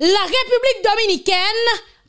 la République dominicaine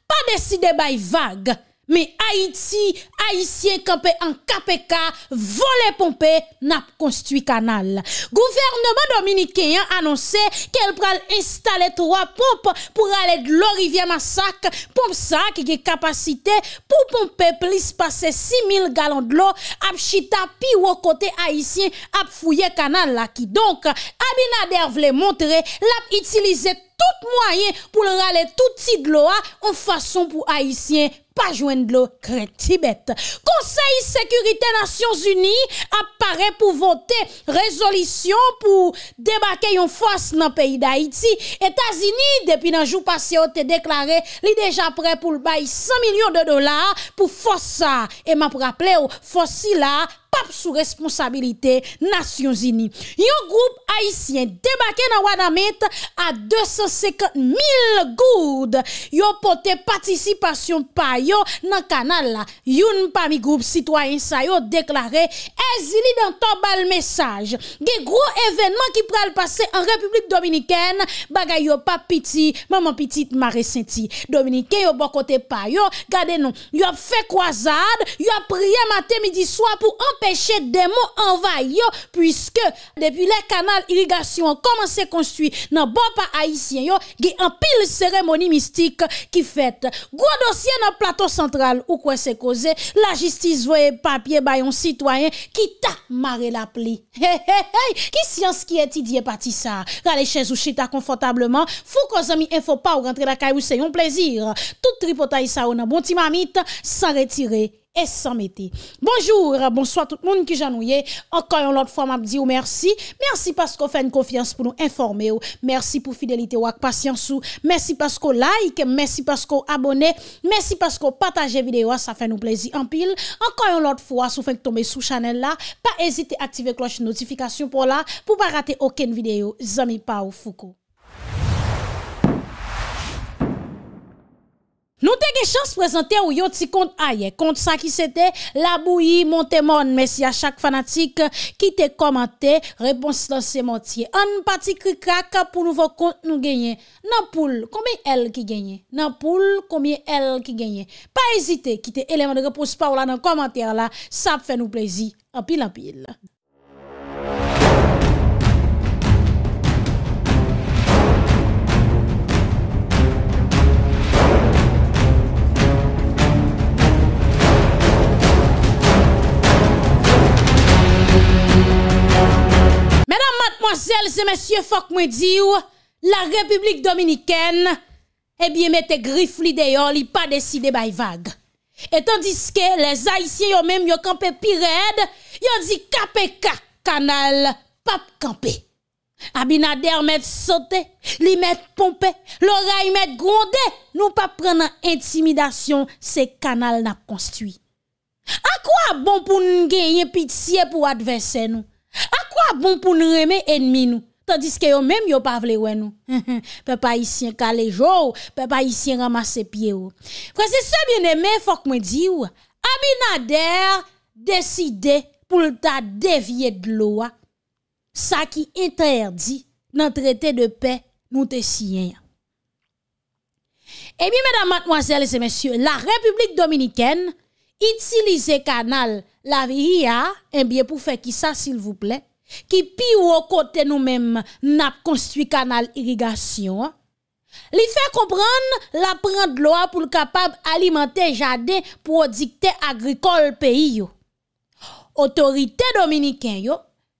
pas décidé by vague Me Haïti, Haïtien kapè an kapè ka, volè pompè, nap konstuit kanal. Gouvernement Dominikéan annonse kel pral installe troa pomp pou ralè dlo rivè masak, pomp sak, ge kapasite pou pompè plis pasè 6.000 galon dlo ap chita pi wò kote Haïtien ap fouye kanal laki. Donk, Abinader vle montre lap itilize tout mwayen pou ralè touti dlo a ou fason pou Haïtien pa jwen dlo kretibet. Konsey Sekurite Nasyon Zuni ap pare pou vote rezolisyon pou debake yon fos nan peyi d'Haïti. Etazini, depi nan jou pasye, o te deklare li deja pre pou l'bay 100 milyon de dolar pou fos sa. Eman pou rappele ou fosi la pap sou responsabilite nasyon zini. Yon group haisyen debake nan wana met a 250 mil goud. Yon pote patisipasyon payo nan kanal la. Yon mpami group sitwayen sayo deklare ez zini dan to bal mesaj. Ge grou evenman ki pral pase an republik dominiken baga yon pap piti maman piti ma resenti. Dominiken yon bokote payo gade nou. Yon fe kwa zade yon priye mate midi swa pou an peche demo anvay yo, pwiske depi bon le kanal irigasyon koman se konstwi nan bopa aisyen yo, ge an pil seremoni mistik ki fet. Gwa dosyen nan plato sentral, ou kwen se koze, la jistis voye papye bayon sitwayen ki ta mare la pli. He he he, ki syans ki eti diye pati sa, rale chèz ou chita konfotableman, fou ko zami enfo pa ou rentre la kaj ou se yon plezir. Tout tripotay sa ou nan bonti mamit, san retire. Esan meti. Bonjour, bonsoit tout moun ki janouye. Enkoyon lot fwa mabdi ou mersi. Mersi pasko fèn konfians pou nou informe ou. Mersi pou fidelite ou ak pasyans ou. Mersi pasko like, mersi pasko abone. Mersi pasko pataje videyo a sa fèn ou plezi anpil. Enkoyon lot fwa sou fèn k tombe sou chanel la. Pa ezite aktive kloche notifikasyon pou la. Po pa rate oken videyo. Zami pa ou fuko. Nou te gen chans prezante ou yo ti kont a ye. Kont sa ki sete, la bou yi monte mon. Mèsi a chak fanatik ki te komante, reponsi dan se motye. An pati ki kaka pou nou vò kont nou genye. Nan poule, komye el ki genye? Nan poule, komye el ki genye? Pa ezite ki te eleman de repos pa ou la nan komantere la. Sa pfe nou plezi. Apil apil. Monselle se monsye fok mwen di ou, la republik dominiken, e eh bie mette grif li deyon li pa deside bay vag. Etan diske, le zaissye yo menm yo kampe pire ed, yo di kape ka kanal pap kampe. Abina der mette sote, li mette pompe, lora yi mette gronde, nou pa prenen intimidasyon se kanal nap konstui. A kwa bon pou nou genye pitiye pou advesen nou? A kwa bon pou nou reme enmi nou? Tandis ke yo menm yo pa vle wè nou. Pe pa yisi yon kalejou, pe pa yisi yon ramase pie ou. Fwese se mwen eme, fok mwen di ou, Aminader deside pou lta devye dloa sa ki interdi nan trete de pe nou tesiyen. E mi, mèdam, mwazèl, lese mèsyou, la Republik Dominikèn itilize kanal La vihi a, enbyè pou fè ki sa sil vouplè, ki pi wò kote nou mèm nap konstuit kanal irrigasyon. Li fè kompran la pran dlò pou l'kapab alimante jade pou wò dikte agrikol peyi yo. Otorite dominikèn yo,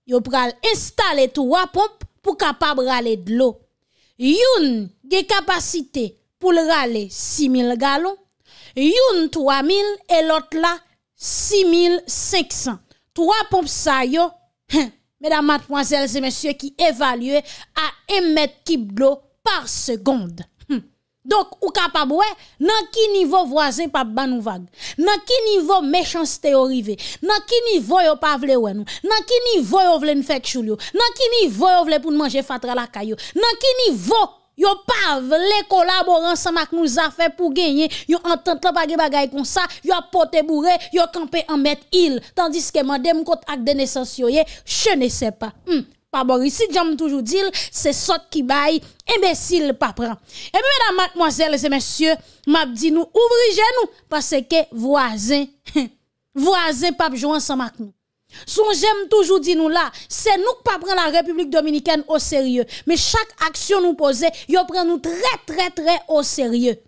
yo pral installe tou wapop pou kapab rale dlò. Youn ge kapasite pou l'rale 6.000 galon, youn 3.000 elot la 6500. Trois pompes sa yo, hein. mesdames, mademoiselles et messieurs, qui évaluent à 1 mètre d'eau par seconde. Hein. Donc, ou capable, nan dans qui niveau voisin pas ban vague? Dans ki niveau méchanceté arrivé? Dans ki niveau yo pa vle pas nan Dans qui niveau yo vle nous faire choulio? Dans ki niveau yo vle pour manger fatra la caillou? Dans ki niveau Yo pav, le kolaboran sa mak nou zafen pou genye, yo entente la bagay bagay kon sa, yo apote bourre, yo kampe amet il, tandis ke mande mkot ak dene sensyo ye, chenese hmm. pa. Pa bori, si djam toujou dil, se sot ki bay, emesil pa pran. E eh mi mwenan matmoazel se mensyo, map di nou ouvri gen nou, pase ke vwazen, vwazen papjouan sa mak nou. Son j'aime toujours dit nous là, c'est nous qui pas prendre la République dominicaine au sérieux, mais chaque action nous posée, yo prend nous très très très au sérieux.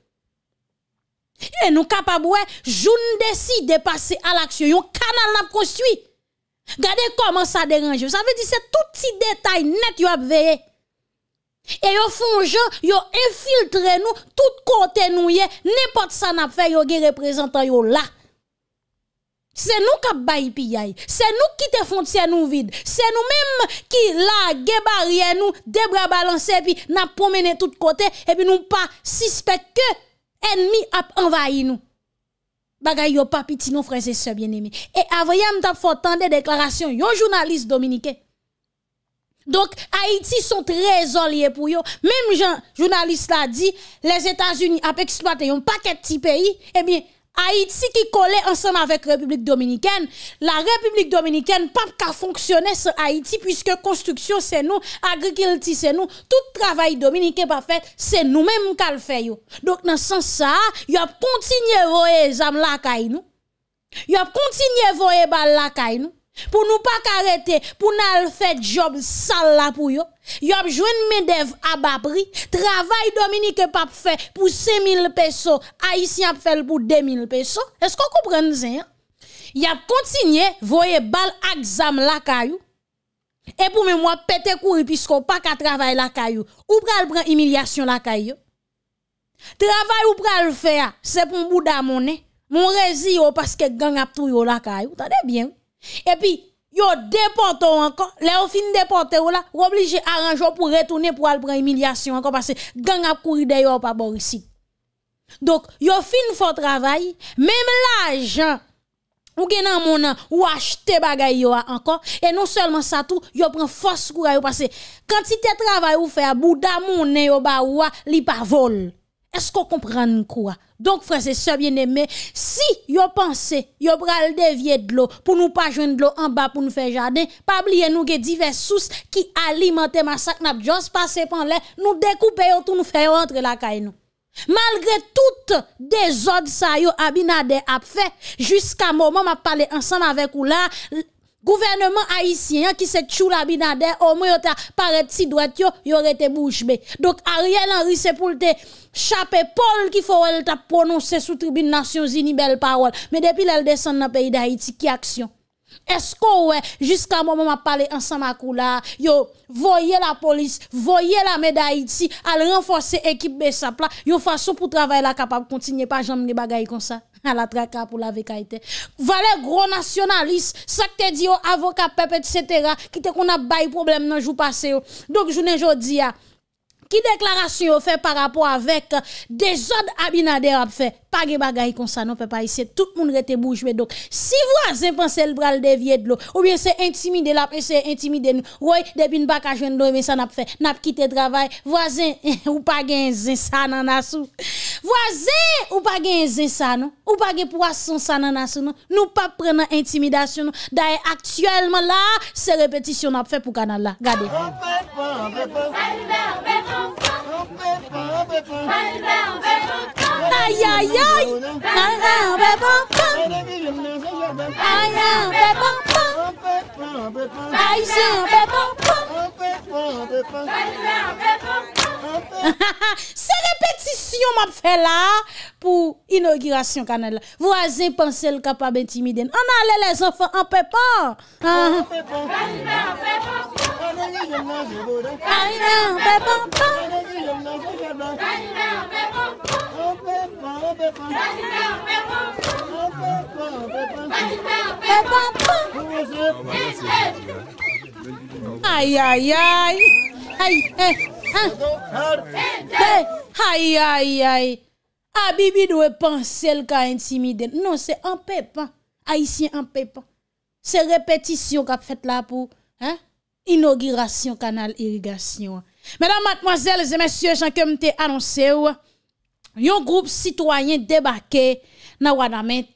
Et nous capables ne décide de passer à l'action, yon canal n'a construit. Regardez comment ça dérange. Ça veut dire c'est tout petit détail net yon a Et yo font gens, yo infiltre nous tout côté nous n'importe ça n'a fait yo représentant yo là. C'est nous qui bail c'est nous qui te frontière nous vides, c'est nous-mêmes qui la barrière nous, des bras balancer puis n'a promené tout côté et puis nous pas suspect que ennemi a envahi nous. Bagay yo pas petit non frères et sœurs bien-aimés. Et Avraham t'a fort des déclarations un journaliste dominicain. Donc Haïti sont très lié pour yo. Même Jean journaliste l'a dit, les États-Unis ont exploité un paquet de petits pays, eh bien Haïti qui collait ensemble avec République dominicaine, la République dominicaine pas qu'à fonctionner sur Haïti puisque construction c'est nous, agriculture c'est nous, tout travail dominicain pas fait, c'est nous-mêmes qui le fait Donc dans ce sens ça, il a continué voyer zam la caille nous. Il a continué voyer bal la caille nous. Pour nous pas arrêter, pour nous faire job sale là pour yo. Yo joué une main à bas prix. Travail Dominique pas fait pour 000 pesos. a fait pour 2 000 pesos. Est-ce qu'on comprend ça? Ils a continué, voyez bal exam la caillou. Et pour moi, pété courir puisqu'on pas qu'à travailler la caillou. Ou pral prendre humiliation la caillou. Travail ou pral faire, c'est pour bouda monné. Mon rési oh, parce que gang a tout yo oh, la caillou. bien. Et puis, yo déporté encore. Le au fin déporté ou là, ou obligé arranger pour retourner pour al prendre humiliation encore parce que gang a couru d'ailleurs pas bon ici. Donc, yo fin fort travail, même l'argent ou gen nan mon an, ou achete bagay yo encore et non seulement ça tout yo prend force courage parce que quantité travail ou fait à bouda mon yon ba oua, li pas vol est-ce qu'on comprend quoi? Donc, frères et sœurs bien-aimés, si vous pensez, prenez le dévier de l'eau pour nous pas joindre de l'eau en bas pour nous faire jardin, pas oublier nous avons diverses sources qui alimentent massacre n'a juste passé par là, nous découper tout nous faire rentrer la caille Malgré tout des ça yo abinader a fait jusqu'à moment m'a parlé ensemble avec ou là gouvernement haïtien qui se chou la binader au moins yo ta paraît si droite yo été bouche Donc Ariel Henry c'est pour chape Paul qui faut elle t'a prononcé sous tribune Nation Unies belle parole. Mais depuis elle descend dans le pays d'Haïti, qui action? Est-ce que jusqu'à jusqu'à moment m'a parlé ensemble à là, yo, voyez la police, voyez la médaille d'Haïti, à renforcer équipe sa là, yo façon pour travailler là capable continuer pas jamais des bagailles comme ça à la traka pour la vekaïté. Valais gros nationaliste, ça que te dit, avocat, peuple, etc., qui te qu'on a bail problème dans le jour passé. Donc, je ne dis qui déclaration fait par rapport avec euh, des autres Abinader a fait Pa gen bagay kon sa nou pe pa isye. Tout moun rete boujbe dok. Si wazen panse el bral devyed lo. Ou bien se intimide la pe se intimide nou. Woy debin bakajwen doye ven sa nap fe. Nap kite travay. Wazen ou pa gen zin sa nan asou. Wazen ou pa gen zin sa nou. Ou pa gen po ason sa nan asou nou. Nou pa prenen intimidasyon nou. Da e aktuelman la se repetisyon nap fe pou kanal la. Gade. An pe pan, an pe pan. An pe pan, an pe pan. Ay, ay, ay. C'est répétition, ma fait là pour inauguration kanel la. Voazen le le kapab intimiden. On les enfants en pas. Aïe, aïe, aïe. Aïe, eh, eh. eh, aïe, aïe. Aïe, aïe, ah, aïe. Abibi doit penser le cas intimidé. Non, c'est un pépin. Hein. Haïtien en pépin. C'est répétition qu'a fait là pour hein? inauguration canal irrigation. Mesdames, mademoiselles et messieurs, j'en comme annoncé, un groupe citoyen débarqué dans Wanamet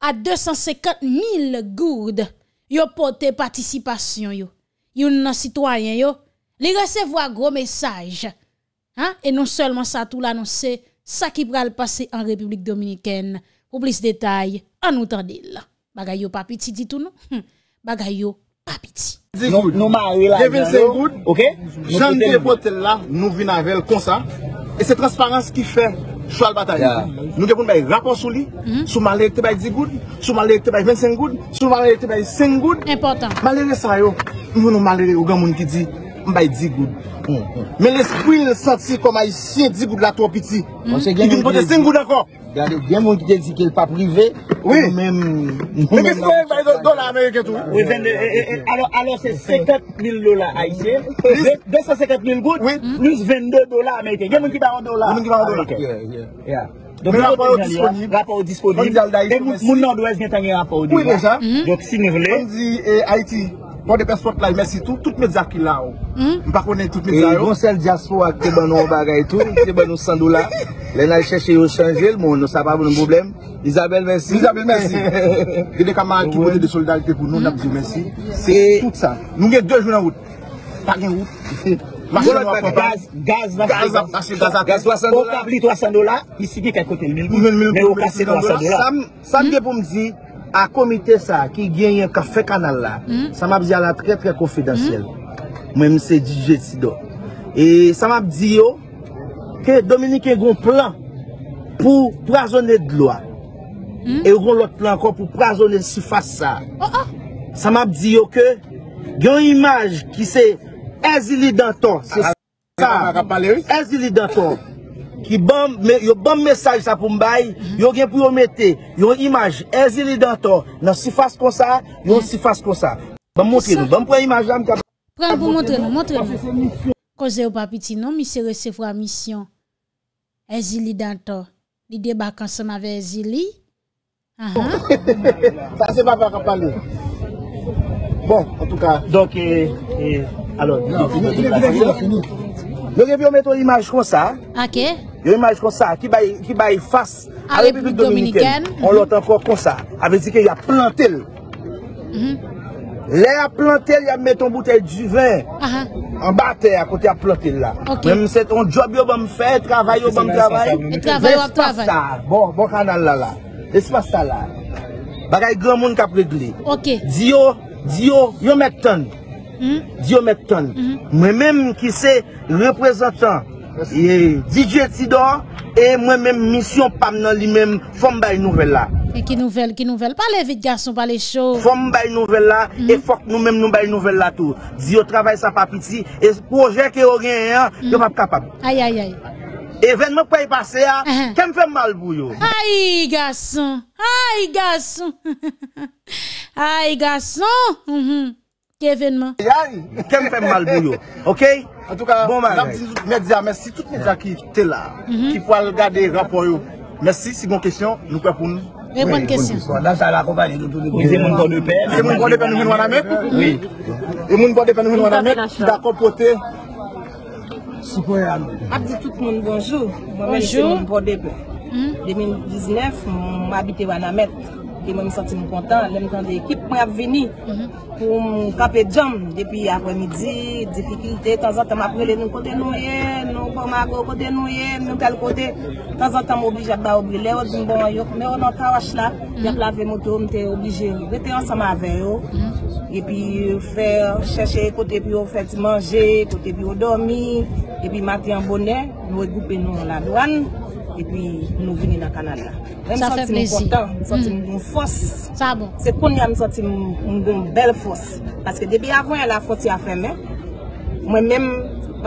à 250 000 gourdes. Yo porté participation yo yon nan citoyen yo, li recevoir gros message. Hein? Et non seulement ça, tout l'annonce, ça qui pral passer en République Dominicaine. Pour plus de détails, en nous Bagay pas petit dit tout non? pas Nous, Ok? Jean de là, nous venons avec comme ça. Et c'est transparence qui fait Shwal batay, nou depon bay rapor sou li Sou malere te bay zi goud Sou malere te bay ven sen goud Sou malere te bay sen goud Malere sayo, nou nou malere u gamoun ki di Mba yi di goud. Men le spwin le santi koma yi siye di goud la to pit si. Kik yon pote 5 goud akon. Gen mwen ki gen si ke l pa prive. Mwen men... Mwen ki se kwen yon dola Amerike tou? Ano se 50.000 dola Aitie. 250.000 goud. Nis 22 dola Amerike. Gen mwen ki pa wadou la? Gen mwen ki pa wadou la. Men rapor yo disponib. Rapor eh, yo disponib. Mwen di al da iti. Mwen nan do es gen tange rapor yo disponib. Mwen di Aitie. Porte de Pesport la, yi mèsi tout. Tout mè oh. hmm? oh. bon, zarkin la ou. M pa konen tout mè zarkin la ou. Gonsel Diaspo ak te ban ou bagay tou. Te ban ou 100 dola. Lè nan yi chèche yi ou chanjè l moun. Non sa pa voun ou mboblèm. Isabelle mèsi. Isabelle mèsi. Dè de kamar an ki pote de solidalite kou. Non la kou di mèsi. C'est tout sa. Nou gen 2 jounan wout. Pagè wout. M wou lè de pagè wout. Gaz. Gaz. Gaz. Gaz. Gaz. Gaz. Gaz. Gaz 300 dola. Ou ka pli 300 dola. A komite sa ki gen yon kafe kanal la, sa map di ala tre tre konfidansyel, mwen mse di jeti do. E sa map di yo ke Dominique yon plan pou prajone dloa, e yon lot plan kon pou prajone si fasa. Sa map di yo ke gen yon imaj ki se ezili danton, se sa, ezili danton. Ki bom, yo bom mesaj sa pou mbay Yo gen pou yon mette Yon imaj, Ezili Dantor Nan si fase kon sa, yon si fase kon sa Ban mwote nou, ban mwote imaj la Pran pou mwote nou, mwote nou Koze ou papiti nou, mi se resefwa misyon Ezili Dantor Li deba kan seman ve Ezili A ha Sa se ba baka pali Bon, an tou ka Donke, eh, eh, alo Vi non, de fini Yo rev yo met yo imaj kon sa. Ake. Yo imaj kon sa. Ki bayi fass. Awe pipi Dominiken. On lot ankon kon sa. Awe zike ya plantil. Mhm. Le ya plantil ya met ton butel di vin. A ha. An ba te a kote ya plantil la. Ok. Mwen mwen seton job yo ban fe. Travay yo ban travay. Travay yo ban travay. Espas ta. Bo kanal la la. Espas ta la. Bagay gran moun kap le gle. Ok. Diyo. Diyo. Yo met ton. Hmm? Di yo met ton hmm. Mwen menm ki se reprezentan Di di etidon E mwen menm misyon pam nan li menm Fonm bay nouvel la E ki nouvel ki nouvel Fonm bay nouvel la E hmm. fok noumenm noubay nouvel la tou Di yo travay sa papiti E projeke oryen yon E venm pou yi pase Kèm fèm mal bou yo Ayy gason Ayy gason Ayy gason Kèm fèm malbou yo? Ok? En tout ka, l'abdi bon tout mèdia, mhm. mèsi tout mèdia ki te la Ki fwa gade rapor yo Mèsi, sigon kèsyon, nou kèpoun Mèkwèkwèkwèkwèk Mèkwèkwèkwèk Mèkwèkwèk Mèkwèkwèk Mèkwèkwèk Abdi tout mèdia, bonjou Mèkwèkwèk Mèkwèkwèk E mwen mi soti mwen kontan, mwen mwen kontan de ekip mwen ap veni pou mwen kape djam depi akwe midi, difikilte, tan zan tan mwen ap rele nou kote nouye, nou kou magou kote nouye, nou tel kote. Tan zan tan mwen obije ak ba obile, ou djimba bon, wanyok, mwen ou nan ta wach la, ya plave moutou mwen te obije. Vete ansama aveyo, epi fè chèche kote pi ou fè ti manje, kote pi ou dormi, epi mati an bonè, nou e goupen nou la douan. E pwi nou vini la Kanada. Mwen mwen soti mwen kontan, mwen soti mwen fos. Sa bon. Se kon mwen mwen soti mwen goun bel fos. Paske debi avon yon la fosi a fèmè, mwen mèm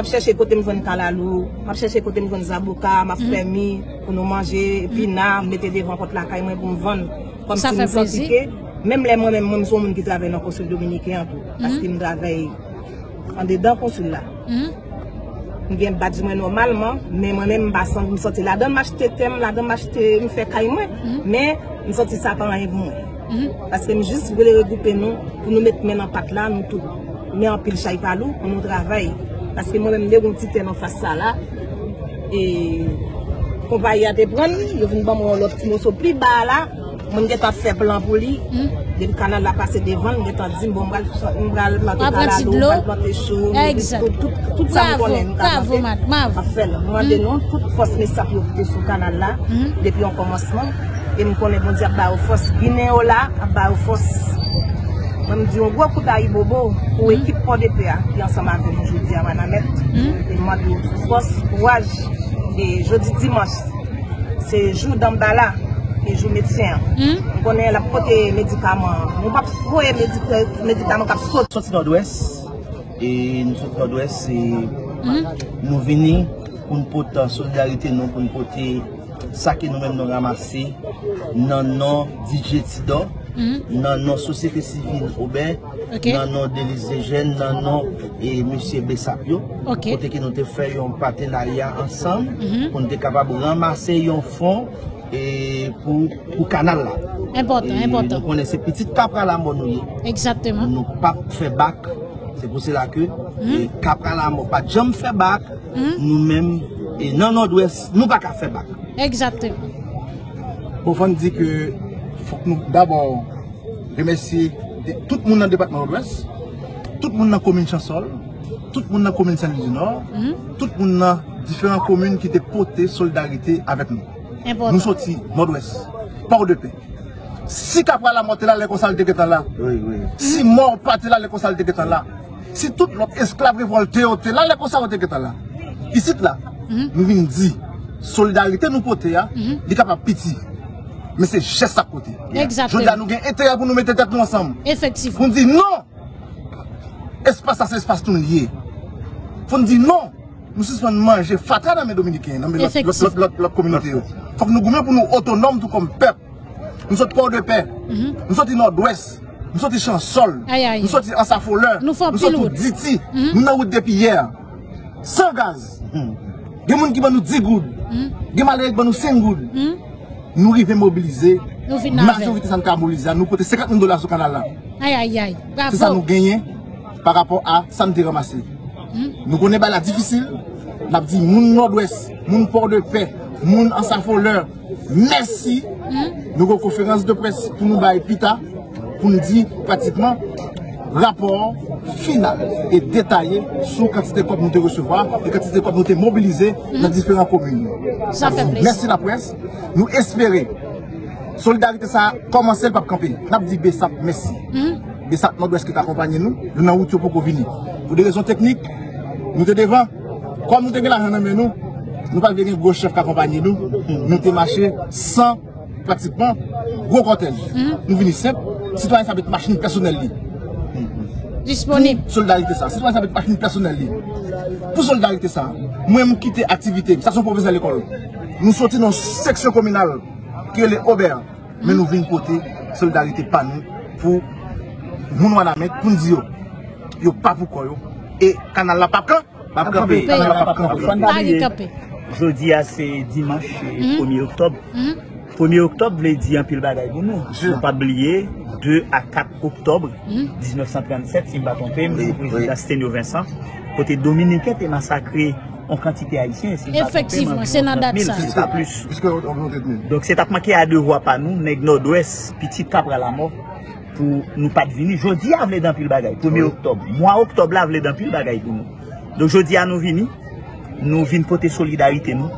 ap chèche kote mwen vèm kalalou, ap chèche kote mwen zabouka, mèm fèmè pou nou manje. E pwi nan mwen mète devan kote lakay mwen pou mwen vèm konti mwen flotike. Mèm lè mwen mèm mwen mèm son moun ki drave yon konsul dominike yon tou. Paske mwen drave yon. An de dan konsul la. Mwen. Mwen vyen badj mwen normalman, mwen mwen mwen mwen basan, mwen sote la don mwen achete tem, la don mwen achete mwen fè kaj mhm. mwen, mwen sote sa pa nan yon mwen. Paske mwen jist vwen lè regoupe nou, pou nou mèt men an pat la, nou tou. Mwen an pil chay palou, mwen nou travay. Paske mwen mwen mwen lè goun ti tem an fasa la, e kon vay yade brani, yo vini ban mwen lop ti moun so pri ba la, mwen gè ta fè plan pou li. Mhm. Depi kanal la passe devan mwend tangi mbon zalat nou E 악man titl o Plavoés mbat Plavoés mban Plavoés Ouman denon tout fos msye sap yoブabout te sou kanal la hmm? Depi an konmosman E mw konse mwidences ba wfos Gine yo la ba wfos Memdi ww reward kout a i Bach Remember Ou ekip Pondepie Ou a pau Tou acho Se sjou yon der Mejou metyen Mpone la pote medikaman Mpap pwoye medikaman kap sot Soti Nord-Ouest Nou vini Koun pote solidarite nou Koun pote sake nou men nou ramase Nan nan DJ Tidon Nan nan Sosye Kresivin Oben Nan nan Deniz Ejen Nan nan Moussie Besapyo Kote ki nou te fe yon patenaria ansan Koun te kapab ramase yon fon E pou kanal la. Impotant, e impotant. Nou konen se petit kapra la mbo nou. Nou pa fe bak, se pou se la ke, kapra hmm? e la mbo pa jom fe bak, hmm? nou men, nan Nord-Ouest, nou baka fe bak. Exactement. Pou bon, fèm di ke, fòk nou d'abor remesi tout moun nan Departement Nord-Ouest, tout moun nan Komine Chansol, tout moun nan Komine Sanlouzou-Nor, hmm? tout moun nan diferent komine ki te pote solidarite avèp nou. nous sortis nord-ouest, port de paix. Si Capra la monté là, les consalles de là. Oui, oui. Si mort parti là, les consalles de là. Si tout l'autre esclave révolté oh, là, les consalles de là. Ici là, mm-hmm. nous venons dire, solidarité nous là, il est capable pitié. Mais c'est juste à côté. Exactement. Je dis, nous avons intérêt pour nous mettre tête ensemble. Effectivement. Vous nous dites non, espace à cet espace tout lié. Vous nous dire non, nous de manger fatal dans les Dominicains, dans la, communauté. faut que nous nous autonomes tout comme peuple. Nous sommes port de paix. Mhm. Nous sommes nord-ouest. Nous sommes chansol. Nous sommes en safoleur. Nous sommes diti. Mhm. Nous sommes route depuis hier. Sans gaz. Il mhm. y des qui vont nous 10 des qui nous 5 Nous mobiliser. Nous majorité Nous 50 dollars sur le canal là. ça nous gagnons par rapport à ça nous ramasser. Nous connaissons la difficile. Les dit monde Nord-Ouest, monde Port de Paix, moun Ansafo merci. Nous Merci. une conférence de presse pour nous ba pour Pour nous pratiquement pratiquement rapport final et détaillé sur la quantité de copes nous avons recevoir et quantité de copes nous mobiliser dans différentes communes. Merci la presse. Nous espérons solidarité ça a commencé par Nous avons dit ben, merci. Hmm? de ça, notre ouest qui t'accompagne nous, nous n'avons route pour venir. Pour des raisons techniques, nous sommes devant. Comme nous avons l'argent dans nous, nous pas un gros chef qui accompagne nous. Nous avons marché sans pratiquement gros cortège. Hmm. Nous venons simple, citoyens ça être machine personnelle. Hmm. Disponible. Solidarité ça, citoyens ça être machine personnelle. Pour solidarité ça, moi-même quitter activité, ça sont professeurs à l'école. Nous sortons dans section communale qui est les mais nous venons côté solidarité pas nous pour Moun wala men koun diyo Yo papou koyo E kanal la papkan Papkapè Jodi a se dimanche 1ye oktob 1ye oktob vle diyan pil bagay gounou Jou pa blie 2 a 4 oktob 1937 Simba Pompèm Potè Dominikè te masakre Onkantite Haitien Efectiveman se nan dat sa Donk se tapman ki a de wap anou Neg no do es piti tapra la mò pour nous pas venir. Jeudi jeudi à dans pile bagaille. 1er octobre. Moi, octobre, la vous dans pile bagaille pour nous. Donc, je à nous venir. Nous venons côté solidarité nous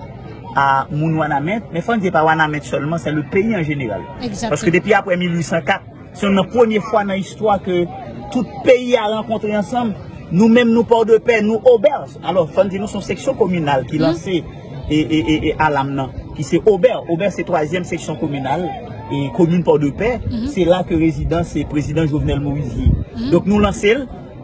à mon Mais il ne faut pas Wanamet seulement, c'est le pays en général. Parce que depuis après 1804, c'est la première fois dans l'histoire que tout pays a rencontré ensemble. Nous mêmes nous portons de paix, nous auberges. Alors, il faut nous sommes section communale qui hum. lancé et, à l'amenant, qui c'est auberge. Auberge, c'est la troisième section communale. et commune Porte de Paix, mhm. c'est là que résident c'est président Jovenel Moïse mhm. donc nous lancer,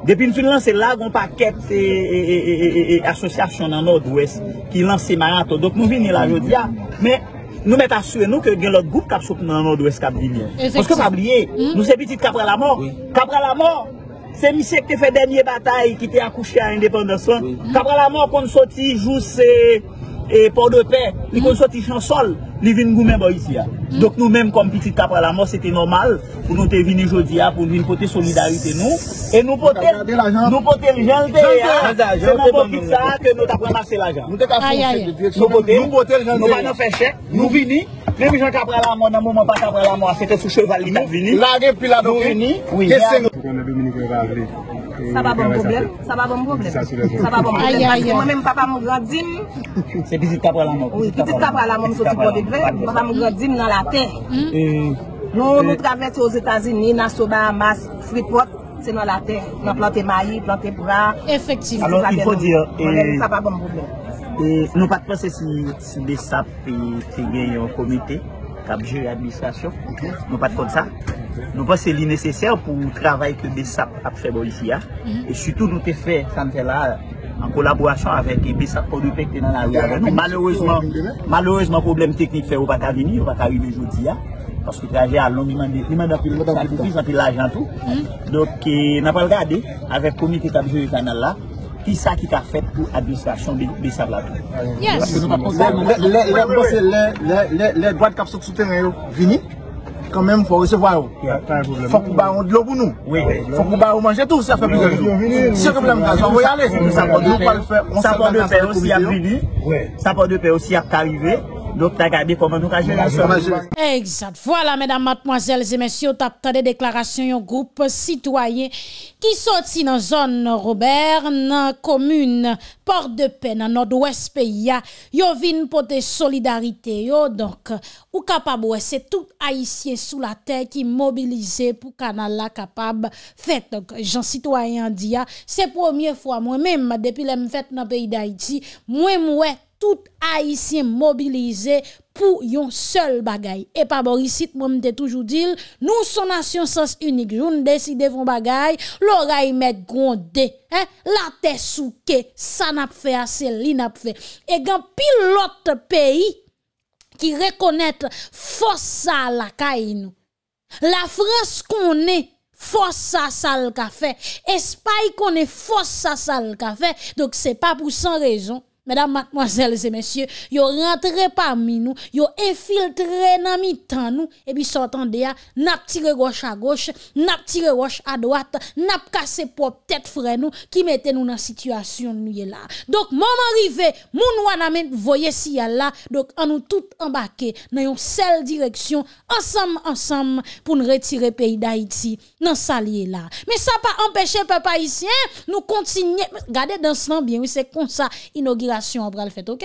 depuis nous lancer c'est là qu'on paquette et association nan Nord-Ouest qui lance ces marathons, donc nous venez là aujourd'hui mais nous mettons à sûr nous que il y a un autre groupe qui a choqué nan Nord-Ouest, Kabliye parce que Kabliye, mhm. nous c'est petit Kabra Lamor Kabra Lamor, c'est monsieur qui a fait la dernière bataille, qui a accouché à l'indépendance, Kabra Lamor qui a sauté jusqu'à Porte de Paix il a sauté sans sol Li vin goumen bo yisi ya hmm. Dok nou menm kom piti tapra la mou Sete normal Pou nou te vini jodi ya Pou nou poti soni darite nou E nou poti Nou poti el jante ya Se nou poti sa Te nou tapra masel ajan Nou poti el jante ya Nou vini Previjan tapra la mou Nan mou mou pa tapra la mou A fete sou chevali Nou vini La gen pi la mou Nou vini Kese nou Sa ba bon problem Sa ba bon problem Sa ba bon problem Mwen menm papa mou gradin Se piti tapra la mou Piti tapra la mou Soti pote Ve, mwen hamou gwo di m nan la ten. Mm. Non, nou nou travète ou zétazini, nan soba, mas, fripot, se nan la ten. Nan plante mayi, plante prar. Efektiv. Anon, y fò di, nou pat kon se si de sap pe gè yon komite, kab jè yon administrasyon, nou pat kon sa. Nou pat se li nesesèr pou travè ke de sap ap feboli fia. E sütou nou te fè, chan te la, nan la. an kolaborasyon avek e besak produpek tenen a ouye. Malourezman, malourezman, problem teknik fe ou pata vini, ou pata yu lejou diya, paske traje a longi mande, ni mande api lakou, nan pou viz, nan pou lakou. Dok, na pal gade, avek komite tabi jou yon kanal la, ki sa ki ta fèt pou administrasyon besak la pou. Yes! Le, le, le, le, le doy de kapsok soute reyo vini? kon menm fwa resevwa ou. Oh. Fwa kou ba an dlo vounou. Fwa kou ba an wangetou. Si yo kon vlam kase, sa apot de pe osi ap karibe. Sa apot de pe osi ap karibe. Dr. Gabi, koman nou ka jenason? Exact, voilà, mesdames, mademoiselles et messieurs, tapte de déclaration yon groupe citoyen ki soti nan zon Robert nan komune Porte de Paix nan nod ouest peyi ya yon vin pou te solidarite yo donc ou kapab wese tout haïsye sou la tey ki mobilize pou kanal la kapab fèt, donc jen citoyen di ya se pwomye fwa mwen mèm depi lem fèt nan peyi d'Haïti mwen mwè tout haïtien mobilisé pour yon seul bagay. Et pas Borisit, moi m'te toujours dit, nous sommes nation sans unique, nous décidons von bagay, l'oreille met gronde. Hein, la tête souke, ça n'a fait assez, li fait. Et gan pilote pays qui reconnaît force à la caille La France qu'on est, force à salle café. Espagne qu'on est, force à salle le café. Donc c'est pas pour sans raison. Mesdames, mademoiselles et messieurs, yo rentré parmi nous, yo infiltré dans mi-temps nous, et puis sortant de là, n'a tiré gauche à gauche, n'a tiré gauche à droite, n'a cassé propre tête frère nous, qui mettait nous dans situation nous là. Donc, moment arrivé, moun wana men voye si ya là, donc on nous tout embarqué dans une seule direction, ensemble, ensemble, pour nous retirer pays d'Haïti dans ça là. Mais ça pas empêcher peuple haïtien, nous continuer, regardez dans ce bien, oui, c'est comme ça, inauguration en bras fait, ok?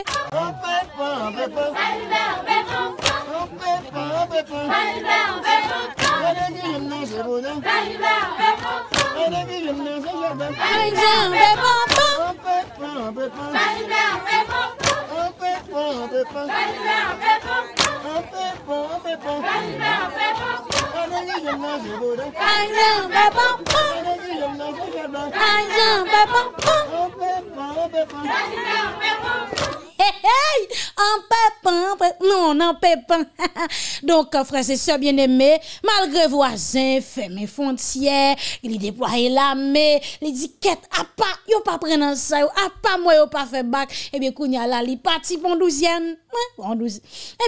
fait bon, on fait bon. On fait bon, on fait bon. On fait bon, on bon. An pepan, an pepan, non, nou an an pepan. Donk, frese se bieneme, malgre vwazen, fe me fontier, li depwa e lame, li diket, apa, yo pa prenan sayo, apa, mwa yo pa fe bak, ebi kounya la li pati pon douzien.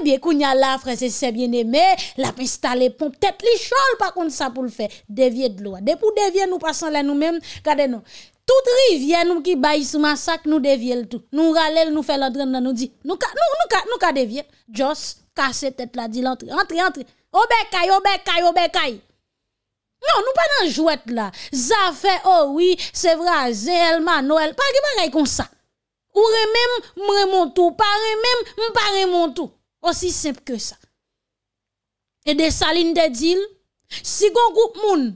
Ebi kounya la, frese se bieneme, la pistale pon ptet, li chol pa kont sa pou lfe, devye dlo. Depou devye nou pasan la nou men, kade nou? Tout rivye nou ki bayi sou masak nou devye l'tou. Nou ralel nou fe ladren nan nou di. Nou ka devye. Djos, kase tèt la di l'antre. Antre, antre. Obekay, obekay, obekay. Nou, nou pa nan jouet la. Zafè, oh oui, se vra, zèl, manol. Pari baray kon sa. Ou remèm, mre montou. Pari remèm, mpa remontou. Osi semp ke sa. E de salin de dil. Si gon gout moun.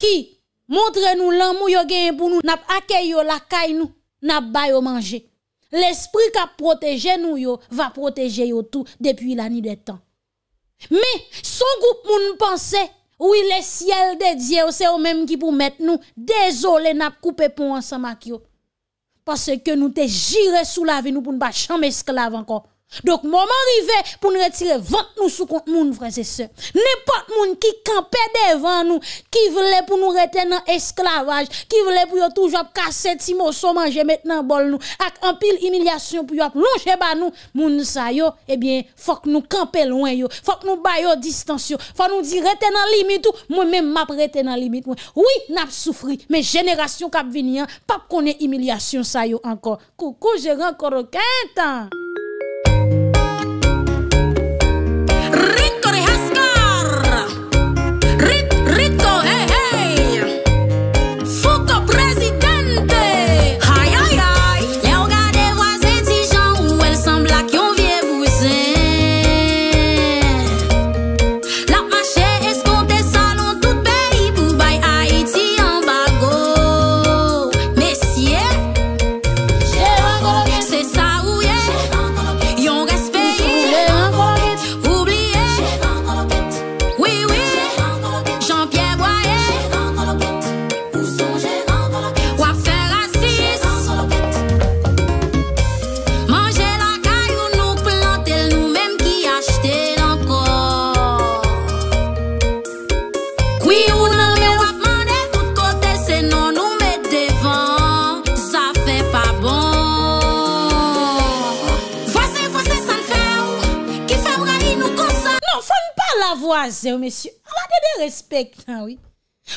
Ki? Ki? montrez nous l'amour yo gen pour nous, n'a accueilli la caille nous, n'a manger. L'esprit qui a protégé nous yo va protéger yo tout depuis la nuit des temps. Mais son groupe moun pense oui le ciel de Dieu c'est au même qui pour mettre nous désolé n'a coupé pour ensemble avec yo. Parce que nous te giré sous la vie nous pour ne pas jamais esclave encore. Dok mouman rive pou nou retire vante nou sou kont moun vreze se Nepot moun ki kampe devan nou Ki vle pou nou reten nan esklavaj Ki vle pou yo touj ap kase ti mou so manje met nan bol nou Ak anpil imilyasyon pou yo ap lonje ba nou Moun sa yo ebyen eh fok nou kampe lwen yo Fok nou bayo distans yo Fok nou di reten nan limit ou Mwen men map reten nan limit ou Oui nap soufri Men jeneration kap vini an Pap konen imilyasyon sa yo ankon Koukou jè renkoro kentan Mwenye, an wate de respek nan wite.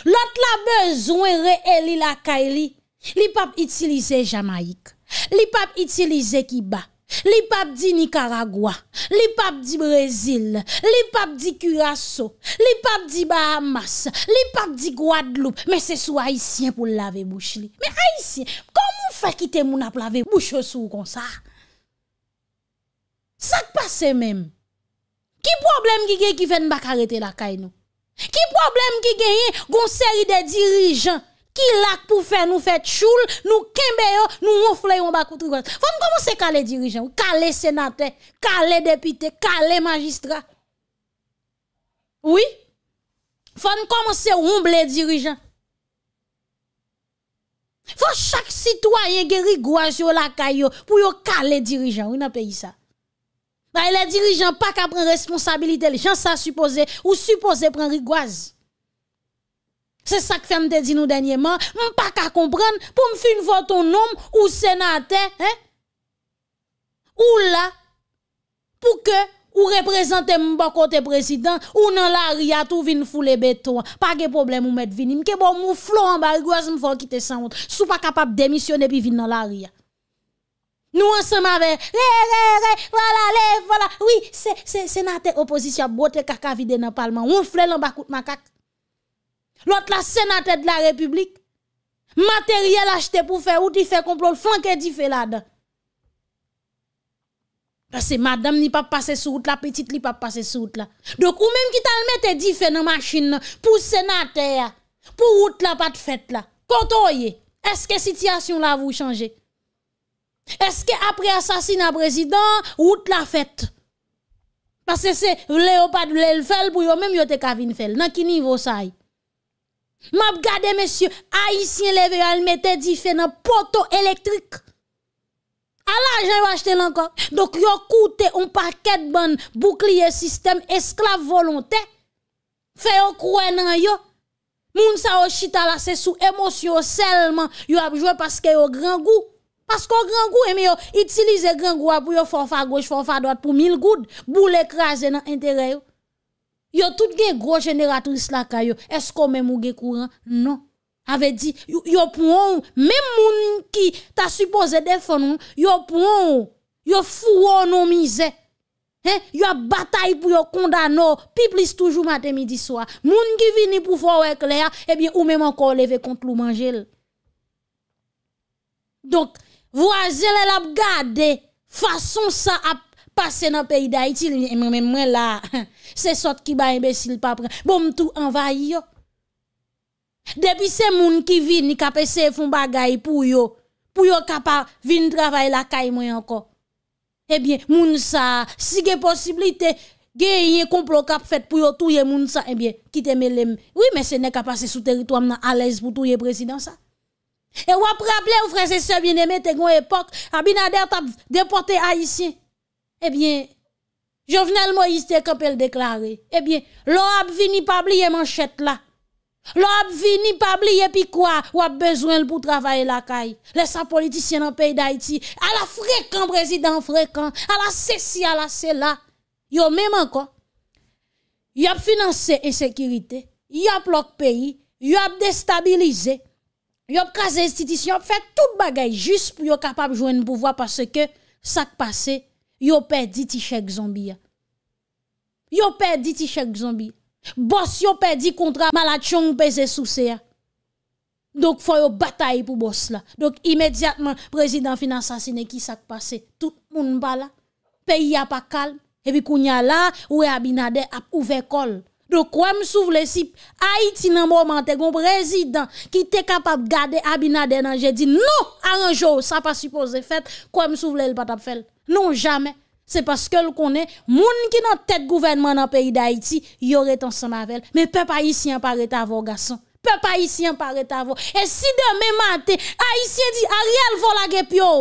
Lot la bezwen re el li la ka ili. Li pap itilize Jamaik. Li pap itilize Kiba. Li pap di Nicaragua. Li pap di Brezil. Li pap di Curaso. Li pap di Bahamas. Li pap di Guadeloupe. Men se sou Haitien pou lave bouch li. Men Haitien. Koman fèk ite moun ap lave bouch sou kon sa? Sa k pasè menm. Qui problème qui gagne qui vient pas arrêter la caille nous Qui problème qui gagne une série des dirigeants qui lac pour faire nous faire choule, nous des yo, nous ronfle yon bakou trigote. Fon caler les dirigeants, députés, sénateur, kale députés, des magistrats. Oui? Fon dirigeants ronble dirigeants. Faut chaque citoyen geri sur la kayo pour caler dirigeants. dirigeant, on a pays ça. Bah, les dirigeants pas qu'à prendre responsabilité, les gens ça supposé ou supposé prendre rigoise. C'est ça que femme te dit nous dernièrement, m m'm pas qu'à comprendre pour me m'm faire une vote ton nom ou sénateur, hein? Ou là pour que ou représenter mon m'm côté président ou dans la ria tout vin les béton pas de problème ou mettre vini. m'ke bon mouflo en bas rigoise me faut quitter sans honte sou pas capable démissionner puis vin dans la ria nous ensemble avec, voilà, les, voilà. Oui, c'est sénateur opposition, bote kaka vide dans le Parlement. On flè l'en bas macaque. L'autre, la sénateur de la République. Matériel acheté pour faire, outil fait complot, flanque di fait là-dedans. Parce que madame n'est pas passé sur route la petite n'est pas passé sur route là. Donc ou même qui t'a le mette dit fait dans la machine pour sénateur pour route la pas de fête là. Quand est-ce que situation là vous change est-ce que après assassinat président, route la fête? Parce que c'est Léopard le fait pour eux même yo te kavin fait. Dans qui niveau ça? M'a regarder monsieur, haïtien levé al mette di fait dans poteau électrique. À l'argent yo acheté encore. Donc yo coûté un paquet de ban bouclier système esclave volonté. Fait yo croire nan yo. Moun sa o chita la c'est sous émotion seulement yo a joué parce que ont grand goût. Parce qu'on grand goût, eh, yo, grand goût pour yo forfa gauche, forfa droite pour mille gouttes, boule écraser dans intérêt yo. Yo tout gen gros génératrice la Est-ce qu'on même ou gen courant? Non. Avait dit, yo, pour même moun qui t'a supposé défendre, yo pour yo fouon nos misère. Hein, yo a bataille pour yo condamner, puis plus toujours matin midi soir. Moun qui vini pour faire éclair, eh bien ou même encore lever contre le manger. Donc voisin l'a gardé façon ça a passé dans le pays d'Haïti même moi là c'est sorte qui ba imbécile pas bon tout envahi depuis ces moun qui viennent qui essayer font bagay pour yo pour yo capable venir travailler la caille moi encore eh bien moun ça si gen possibilité gen un complot cap fait pour yo touyer moun ça eh bien quittez les oui mais ce n'est pas passer sous territoire à l'aise pour touyer président ça et vous rappelez, vous frères et sœurs bien-aimés, t'es une époque, Abinader tap déporté haïtien. Eh bien, Jovenel Moïse te elle déclaré. Eh bien, l'on vini pas oublier manchette là. L'on vini pas oublier puis quoi, ou a besoin pour travailler la caille. Les un politicien dans le pays d'Haïti, à la fréquent président fréquent, à la ceci, à la cela. Yo même encore. Y a financé insécurité, y a bloqué pays, y a déstabilisé. Yop krase institisyon, fè tout bagay, jist pou yop kapap jwen pouvoi, parce ke sak pase, yopè di ti chèk zambi ya. Yopè di ti chèk zambi. Bos yopè di kontra malachon pou zè sou se ya. Dok fò yop batay pou bos la. Dok imediatman, prezident finansasine ki sak pase, tout moun bala, peyi apakal, ebi kounya la, ou e abinade ap ouve kol. de kwa m souvle sip Haiti nan mou mante goun prezident ki te kapap gade Abinadè nan jè di nou aranjou sa pa suppose fèt kwa m souvle l patap fèl nou jame se paske non, l konè moun ki nan tèt gouvenman nan peyi d'Haiti yore tan se mavel me pe pa yisi an paret avò gason pe pa yisi an paret avò e si de mè mante Haitien di a riel volage pyo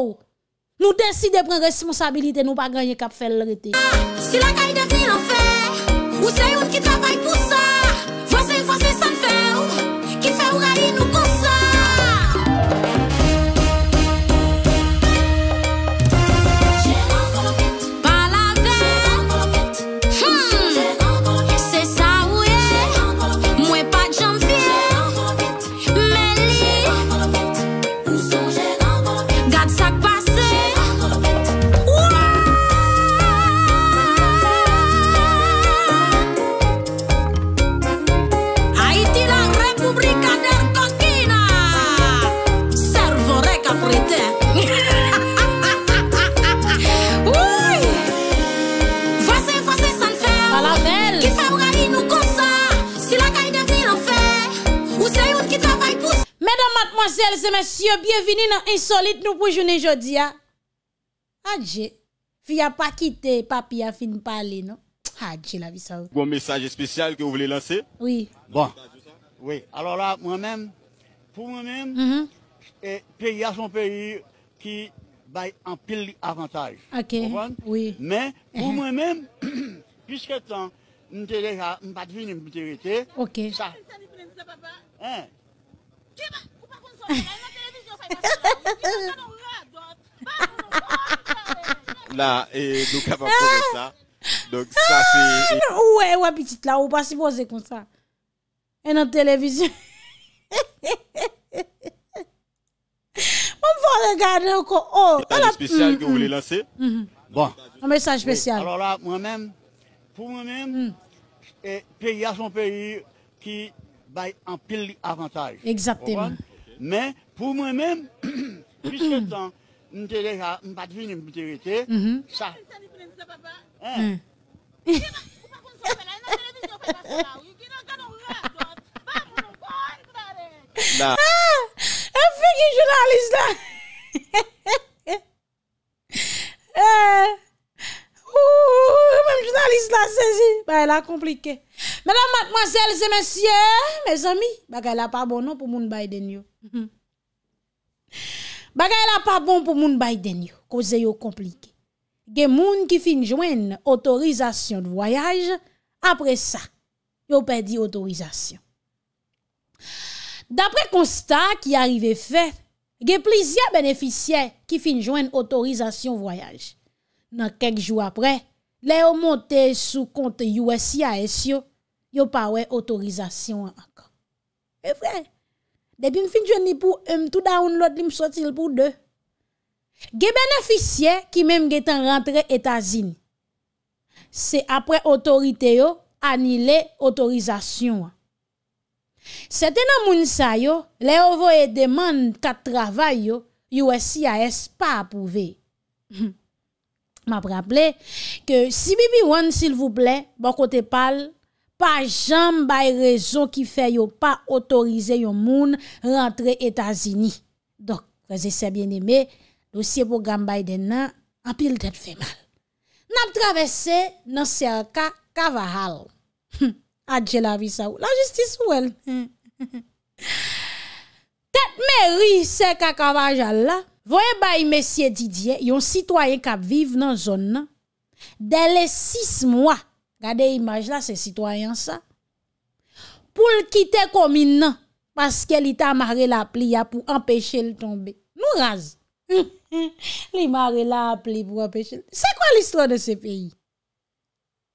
nou desi de pren responsabilite nou pa ganje kap fèl l rete sila kaj devir O onde que tá, vai pro Mwen se el se mèsyò, biyevini nan insolite nou pou jounen jodi, a? Adje, fia pa kite papi a fin pale, no? Adje ah, la bi saout. Bon mèsaj espécial ke ou vle lanse? Oui. Bon. Oui. Alors la, mwen mèm, pou mwen mèm, peyi a son peyi ki bay an pil avantage. Ok. Fonfon? Oui. Mè, pou mwen mm-hmm. mèm, pwiske tan, mwen te deja, mwen pa di vin mwen te rete. Ok. Sa. Sa. Sa. Sa. Sa. Sa. Sa. Sa. Sa. Sa. Sa. Sa. Sa. La, e duk avan koube sa Ou e wapitit la, ou pa si voze kon sa E nan televizyon Mwen fwa regade ou kon An mesaj spesyal Exactem Men pou mwen men, pwiske tan, m patvi ne m te rete, sa. Fiki jounalist la. M jounalist la sezi. Ba el a komplike. Men ap mat mansel se men sye, men sami, baka el a pa bonon pou moun bay den yo. Bagay la pa bon pou moun baiden yo Koze yo komplike Ge moun ki finjwen Otorizasyon voyaj Apre sa Yo pedi otorizasyon Dapre konsta Ki arrive fe Ge plizye beneficye Ki finjwen otorizasyon voyaj Nan kek jou apre Le yo monte sou konti USI Yo pawe otorizasyon E fre E fre Depi m finjwen li pou m tou daoun lot li m sotil pou de. Ge beneficye ki mem ge tan rentre etazin. Se apre otorite yo, anile otorizasyon. Sete nan moun sa yo, le yo vo e deman kat travay yo, yow e si a es pa apouve. Ma preple, ke si bibi wan sil vouple, ba bon kote pal, pa jan bay rezon ki fè yo pa otorize yon moun rentre Etazini. Dok, prezese bien eme, dosye pou gamba yden nan, apil det fè mal. Nap travesse nan serka Kavajal. Adje la vi sa ou. La justice ou el. Tet meri serka Kavajal la, voye bay mesye Didier, yon sitwayen ka vive nan zon nan, dele 6 mwa, Regardez l'image là, c'est citoyen ça. Pour le quitter comme il parce qu'elle a marré la pli pour empêcher le tomber. Nous rase. Les marre la pli pour empêcher. C'est quoi l'histoire de ce pays?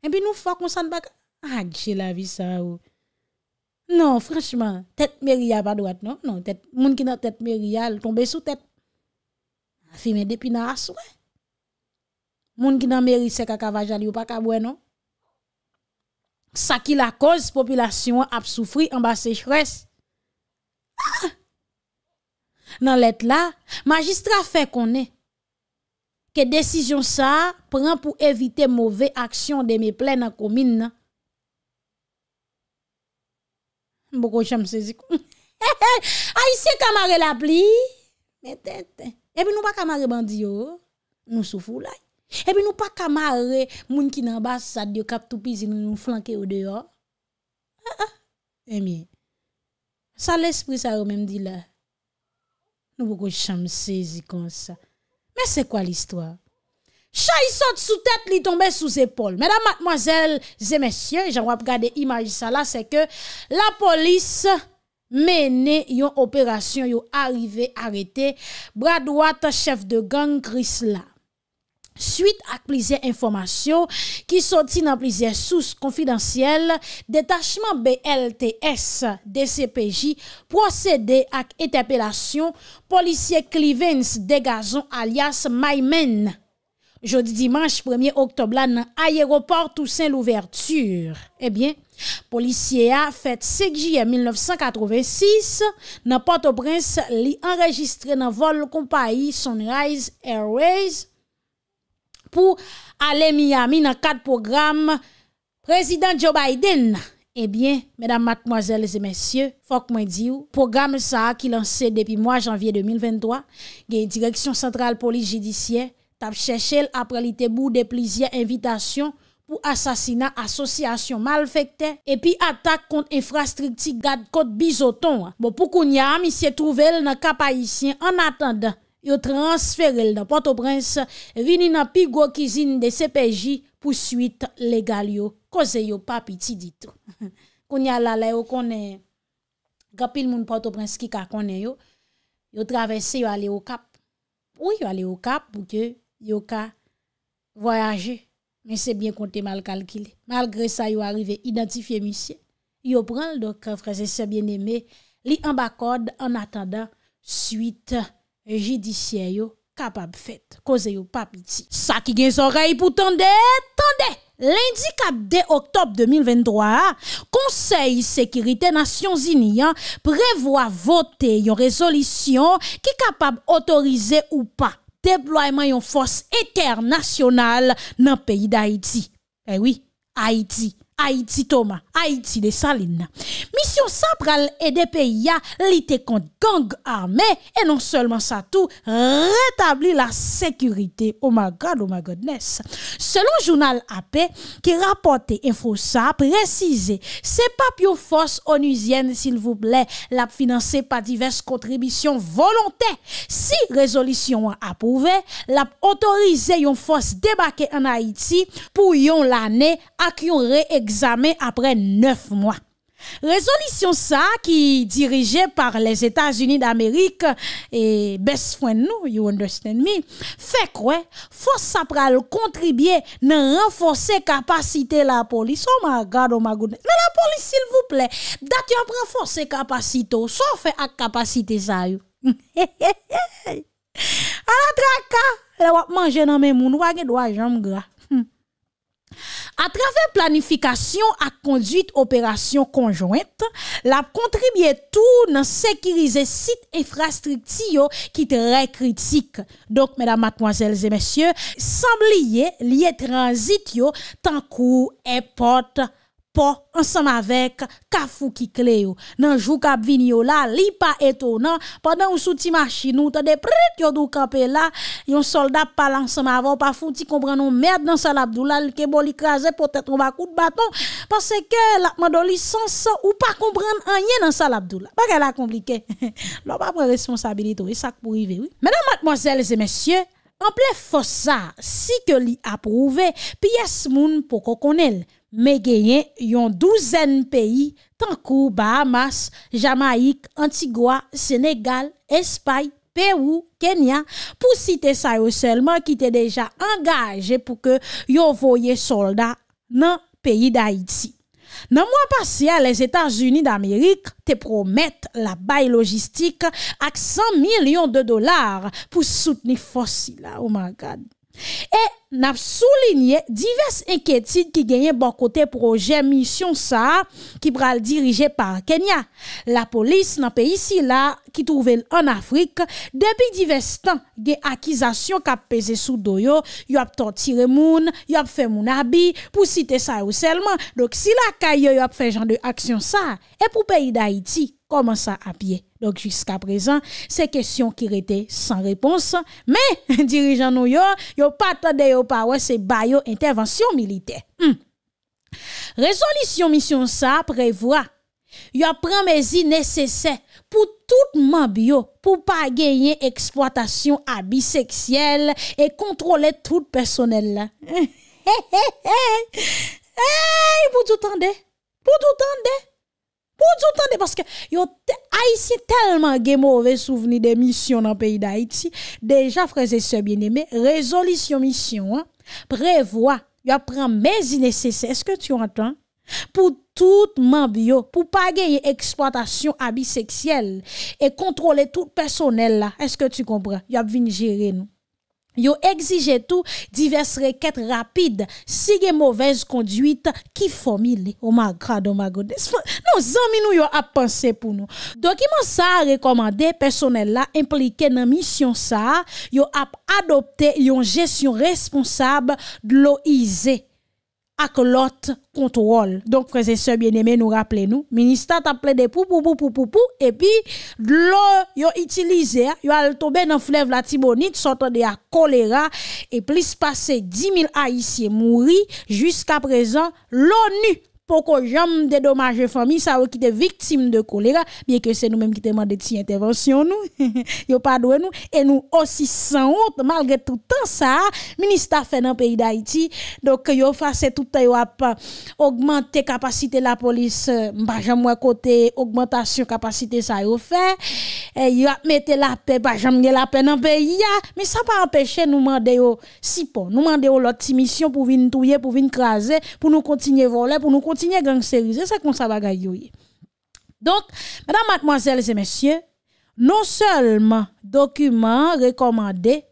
Et puis nous faut qu'on s'en bat. Ah, j'ai la vie ça. Non, franchement, tête mairie à pas droite, non? Non, tête, moun qui n'a tête mairie est tombe sous tête. Fime depuis na aswe. Moun qui n'a mairie se kakavajali ou pas kaboué, non? sa ki la koz popilasyon ap soufri an ba sechres. Ah! Nan let la, magistra fe konen, ke desisyon sa pren pou evite mouve aksyon de me ple nan komine nan. Mbo ko chanm se zikou. He he, a yise kamare la pli, e pi nou ba kamare bandiyo, nou soufou lay. Ebi nou pa kamare moun ki nan bas sa diyo kap toupi zi nou flanke ou deyo ah, ah, Emi eh Sa l'esprit sa yo menm di la Nou pou kou chanm sezi kon sa Men se kwa l'istwa Cha yi sot sou tet li tombe sou zepol Medan matmoazel zemesye Jan wap gade imaj sa la se ke La polis mene yon operasyon yon arrive arete Bra dwata chef de gang kris la Suite ak plize informasyon ki soti nan plize sous konfidansyel, detachman BLTS DCPJ prosede ak etepelasyon polisye Clevins Degazon alias My Men. Jodi dimanche 1er oktoblan nan ayeroport ou sen l'ouverture. Ebyen, eh polisye a fet sekjiye 1986 nan Port-au-Prince li enregistre nan vol kompayi Sunrise Airways. pou ale mi yami nan kat program prezident Joe Biden. Ebyen, eh mèdam matmoazèles e mèsyè, fòk mwen diw, program sa ki lanse depi mwa janvye 2023, gen direksyon sentral poli jidisyen, tap chèchèl apre li tebou de plizien invitation pou asasina asosyasyon mal fèkten, epi atak kont infrastrikti gad kote bizoton. Bo pou koun yami siye trouvel nan kapayisyen an atendan, yo transfere l da Port-au-Prince, vini nan pigou kizine de CPJ, pou suite legal yo, koze yo papi ti ditou. Kouni ala le yo konen, gapil moun Port-au-Prince ki ka konen yo, yo travesse yo ale yo kap, ou yo ale yo kap, pou ke yo ka voyaje, men se bien konti mal kalkile, malgre sa yo arrive identifiye misye, yo pran l do kre fraze se bien eme, li ambakode an atanda suite legal, E jidisyen yo kapab fet, koze yo papiti. Sa ki gen zorey pou tende, tende! Lendi kap de oktob 2023, Konsey Sekirite Nasyon Zinian prevoa vote yon rezolisyon ki kapab otorize ou pa debloyman yon fos eternasyonal nan peyi d'Haïti. Eh oui, Haïti. Haïti Toma, Haïti de Saline. Misyon sa pral e de pe ya li te kont gang arme e non selman sa tou retabli la sekurite omagad, oh omagadnes. Oh Selon jounal apè, ki rapote info sa, precize se pap yon fos onizyen sil vouble, lap finanse pa divers kontribisyon volante. Si rezolisyon apouve, lap otorize yon fos debake an Haïti pou yon lane ak yon re-execute examen après neuf mois. Résolution ça qui dirigée par les États-Unis d'Amérique et best friend nous, you understand me, fait quoi force ça pral contribuer à renforcer capacité la police. Oh my god, oh my Mais la police s'il vous plaît, dat yon renforcer capacité, sauf fait à capacité ça yo. Hein. A la traka, la wap manje nan men moun, wage doit jambes gras. A travè planifikasyon ak konduit operasyon konjoint, la kontribyè tou nan sekirize sit infrastrikti yo ki te rekritik. Dok, mèdam, matmoazèl, zè mèsyè, samb liye liye transit yo tankou epote. po ensemble avec Kafou qui Dans Nan jou kap vini yo la, li pas étonnant. Pendant ou souti machine ou tande prête yo dou campé là, yon soldat parle ensemble avant pas fouti comprendre non merde dans sal Abdoula, le kebo li krasé peut-être on va coup de bâton parce que la mando licence ou pas comprendre rien dans sal Abdoula. Bagay la compliqué. L'on pas prendre responsabilité et ça pour arriver oui. Mesdames mademoiselles et messieurs, en plein ça, si que li approuvé, pièce moun pour qu'on connaisse. Me genyen yon douzen peyi, tankou Bahamas, Jamaik, Antigwa, Senegal, Espay, Peru, Kenya, pou site sa yo selman ki te deja angaje pou ke yon voye soldat nan peyi d'Haiti. Nan mwa pasi a les Etats-Unis d'Amerik te promette la bay logistik ak 100 milyon de dolar pou soutenifos si la. Oh E nap soulinye divers enketid ki genyen bon kote proje misyon sa ki pral dirije par Kenya. La polis nan pe isi la ki touvel an Afrik, debi divers tan gen akizasyon kap peze sou do yo, yo ap tontire moun, yo ap fe moun abi pou site sa ou selman. Dok si la ka yo yo ap fe jan de aksyon sa, e pou peyi da iti. Koman sa apye. Lòk, jisk aprezen, se kesyon ki rete san repons. Men, dirijan nou yo, yo patade yo pawe se bayo intervansyon milite. Hmm. Resolisyon misyon sa prevoa. Yo apremesi nesesè pou tout manbiyo pou pa genye eksploatasyon abiseksyel e kontrole tout personel. Poutou tande? Poutou tande? Vous entendez parce que yo haïtien tellement de mauvais souvenirs des missions dans le pays d'Haïti. Déjà, frères et sœurs bien-aimés, résolution mission hein. prévoit, yo prend mes nécessaires. Est-ce que tu entends? Pour tout mambio, pour pas gagner exploitation abisexuelle et contrôler tout personnel là. Est-ce que tu comprends? Yo venir gérer nous. Yo exije tou divers reket rapide, sige mouvez konduit ki fomile. Oma oh grad, oma godes, oh nou zami nou yo ap panse pou nou. Dok iman sa rekomande, personel la implike nan misyon sa, yo ap adopte yon jesyon responsab glouize. avec l'autre contrôle. Donc, frères et sœurs bien-aimés, nous rappelons, nous, ministre t'a appelé des pou pou pou pou et puis, l'eau, ont utilisé, yon al tombé dans le fleuve la Tibonite, sortant de la choléra, et plus passé 10 000 haïtiens mourus jusqu'à présent, l'ONU pour j'aime jamais dédommager famille ça qui était victime de choléra bien que c'est nous-mêmes qui demandons une intervention nous yo pas nous et nous aussi sans honte malgré tout temps ça ministère fait dans pays d'Haïti donc yo face tout temps yo a augmenter capacité la police euh, bah, j'aime moi côté augmentation capacité ça yo fait eh, y a la paix, pas jamais la paix dans le pays. Mais ça pas empêcher nous demander au sipon, nous demander au l'autre mission pour venir touyer, pour venir craser, pour nous continuer voler, pour nous continuer gangsteriser. C'est comme ça bagaille. Donc, mesdames, mademoiselles et messieurs, non seulement documents recommandés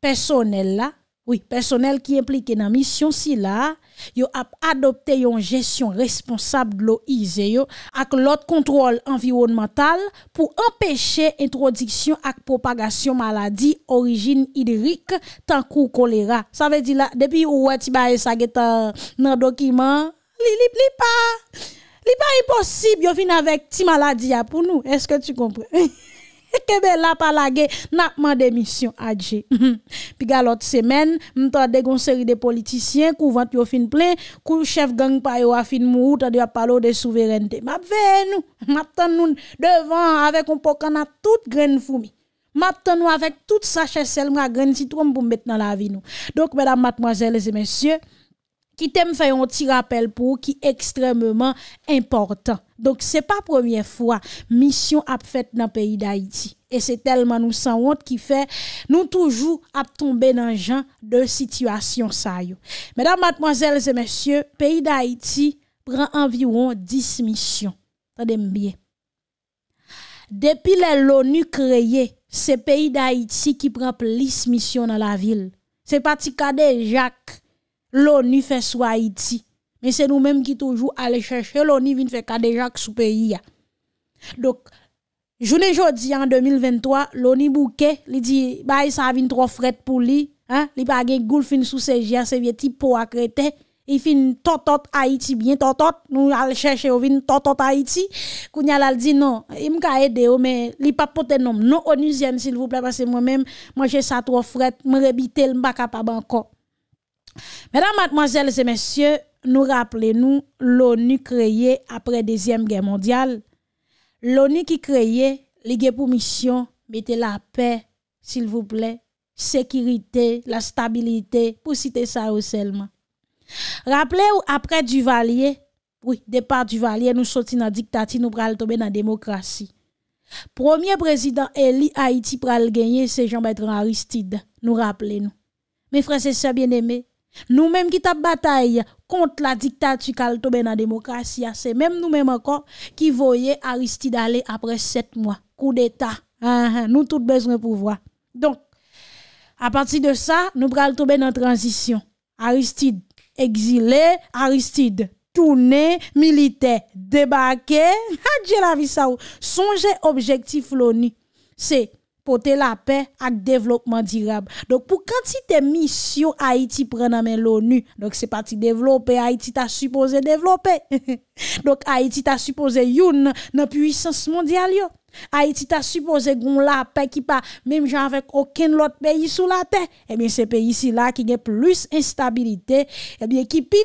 personnel là, oui, personnel qui impliqué dans la mission si là, yo a adopté une gestion responsable de l'eau avec l'autre contrôle environnemental pour empêcher introduction et propagation maladie origine hydrique tant choléra. Ça veut dire là depuis ou ti baye ça dans document li li, pas li pas impossible yo vin avec ti maladie pour nous. Est-ce que tu comprends la palage, n'a mission à Puis l'autre semaine, série de mhm. politiciens couvent yo fin plein, chef gang pa yo a fin mou, a de souveraineté. M'a nous, m'a nous devant avec un ont toute graine fourmi. avec toute m'a graine citron pour mettre dans la vie Donc mesdames, mademoiselles et messieurs, ki tem fè yon ti rappel pou ki ekstremement important. Donk se pa premier fwa, misyon ap fèt nan peyi d'Haïti. E se telman nou san wot ki fè, nou toujou ap tombe nan jan de situasyon sa yo. Medan matmozèles e mèsyè, peyi d'Haïti pran anviwon 10 misyon. Tade mbiye. Depi lè l'ONU kreye, se peyi d'Haïti ki pran plis misyon nan la vil. Se pati kade jak, l'ONU fait sous Haïti. Mais c'est nous-mêmes qui toujours allons chercher l'ONU vient faire déjà sous pays. Donc, je journée aujourd'hui en 2023, l'ONU bouquet, il dit, bah, ça vient trop fret pour lui. Hein? Il pas de goul fin sous gens, c'est vieux type pour accréter il fin totot Haïti bien totot nous allons chercher ou vin totot Haïti kounya a dit non il m'a aidé oh, mais li pas porter nom non onusienne s'il vous plaît parce que moi-même moi j'ai ça trop fret ne suis pas capable encore Mesdames, mademoiselles et messieurs, nous rappelons nous l'ONU créée après la Deuxième Guerre mondiale. L'ONU qui créée, guerres pour mission, mettez la paix, s'il vous plaît, sécurité, la stabilité, pour citer ça seulement. Rappelez-vous, après Duvalier, oui, départ Duvalier, nous sortons dans la dictature, nous sommes tomber dans la démocratie. Premier président élu Haïti pral gagner, c'est Jean-Bertrand Aristide, nous rappelez-nous. Mes frères et sœurs bien-aimés, nous-mêmes qui avons bataille contre la dictature qui dans la démocratie, c'est même nous-mêmes encore qui voyons Aristide aller après sept mois. Coup d'État. Nous ah, ah, nous tous besoin de pouvoir. Donc, à partir de ça, nous prenons tomber dans transition. Aristide exilé, Aristide tourné, militaire débarqué. Adieu ah, la vie Songez objectif l'ONU. C'est Côté la paix le développement durable. Donc pour quantité mission Haïti prend en main l'ONU. Donc c'est parti développer Haïti t'a supposé développer. Donc Haïti t'a supposé une dans puissance mondiale Haïti t'a supposé gon la paix qui pas même genre avec aucun autre pays sous la terre. Eh bien ces pays ci là qui a plus instabilité, eh bien qui pide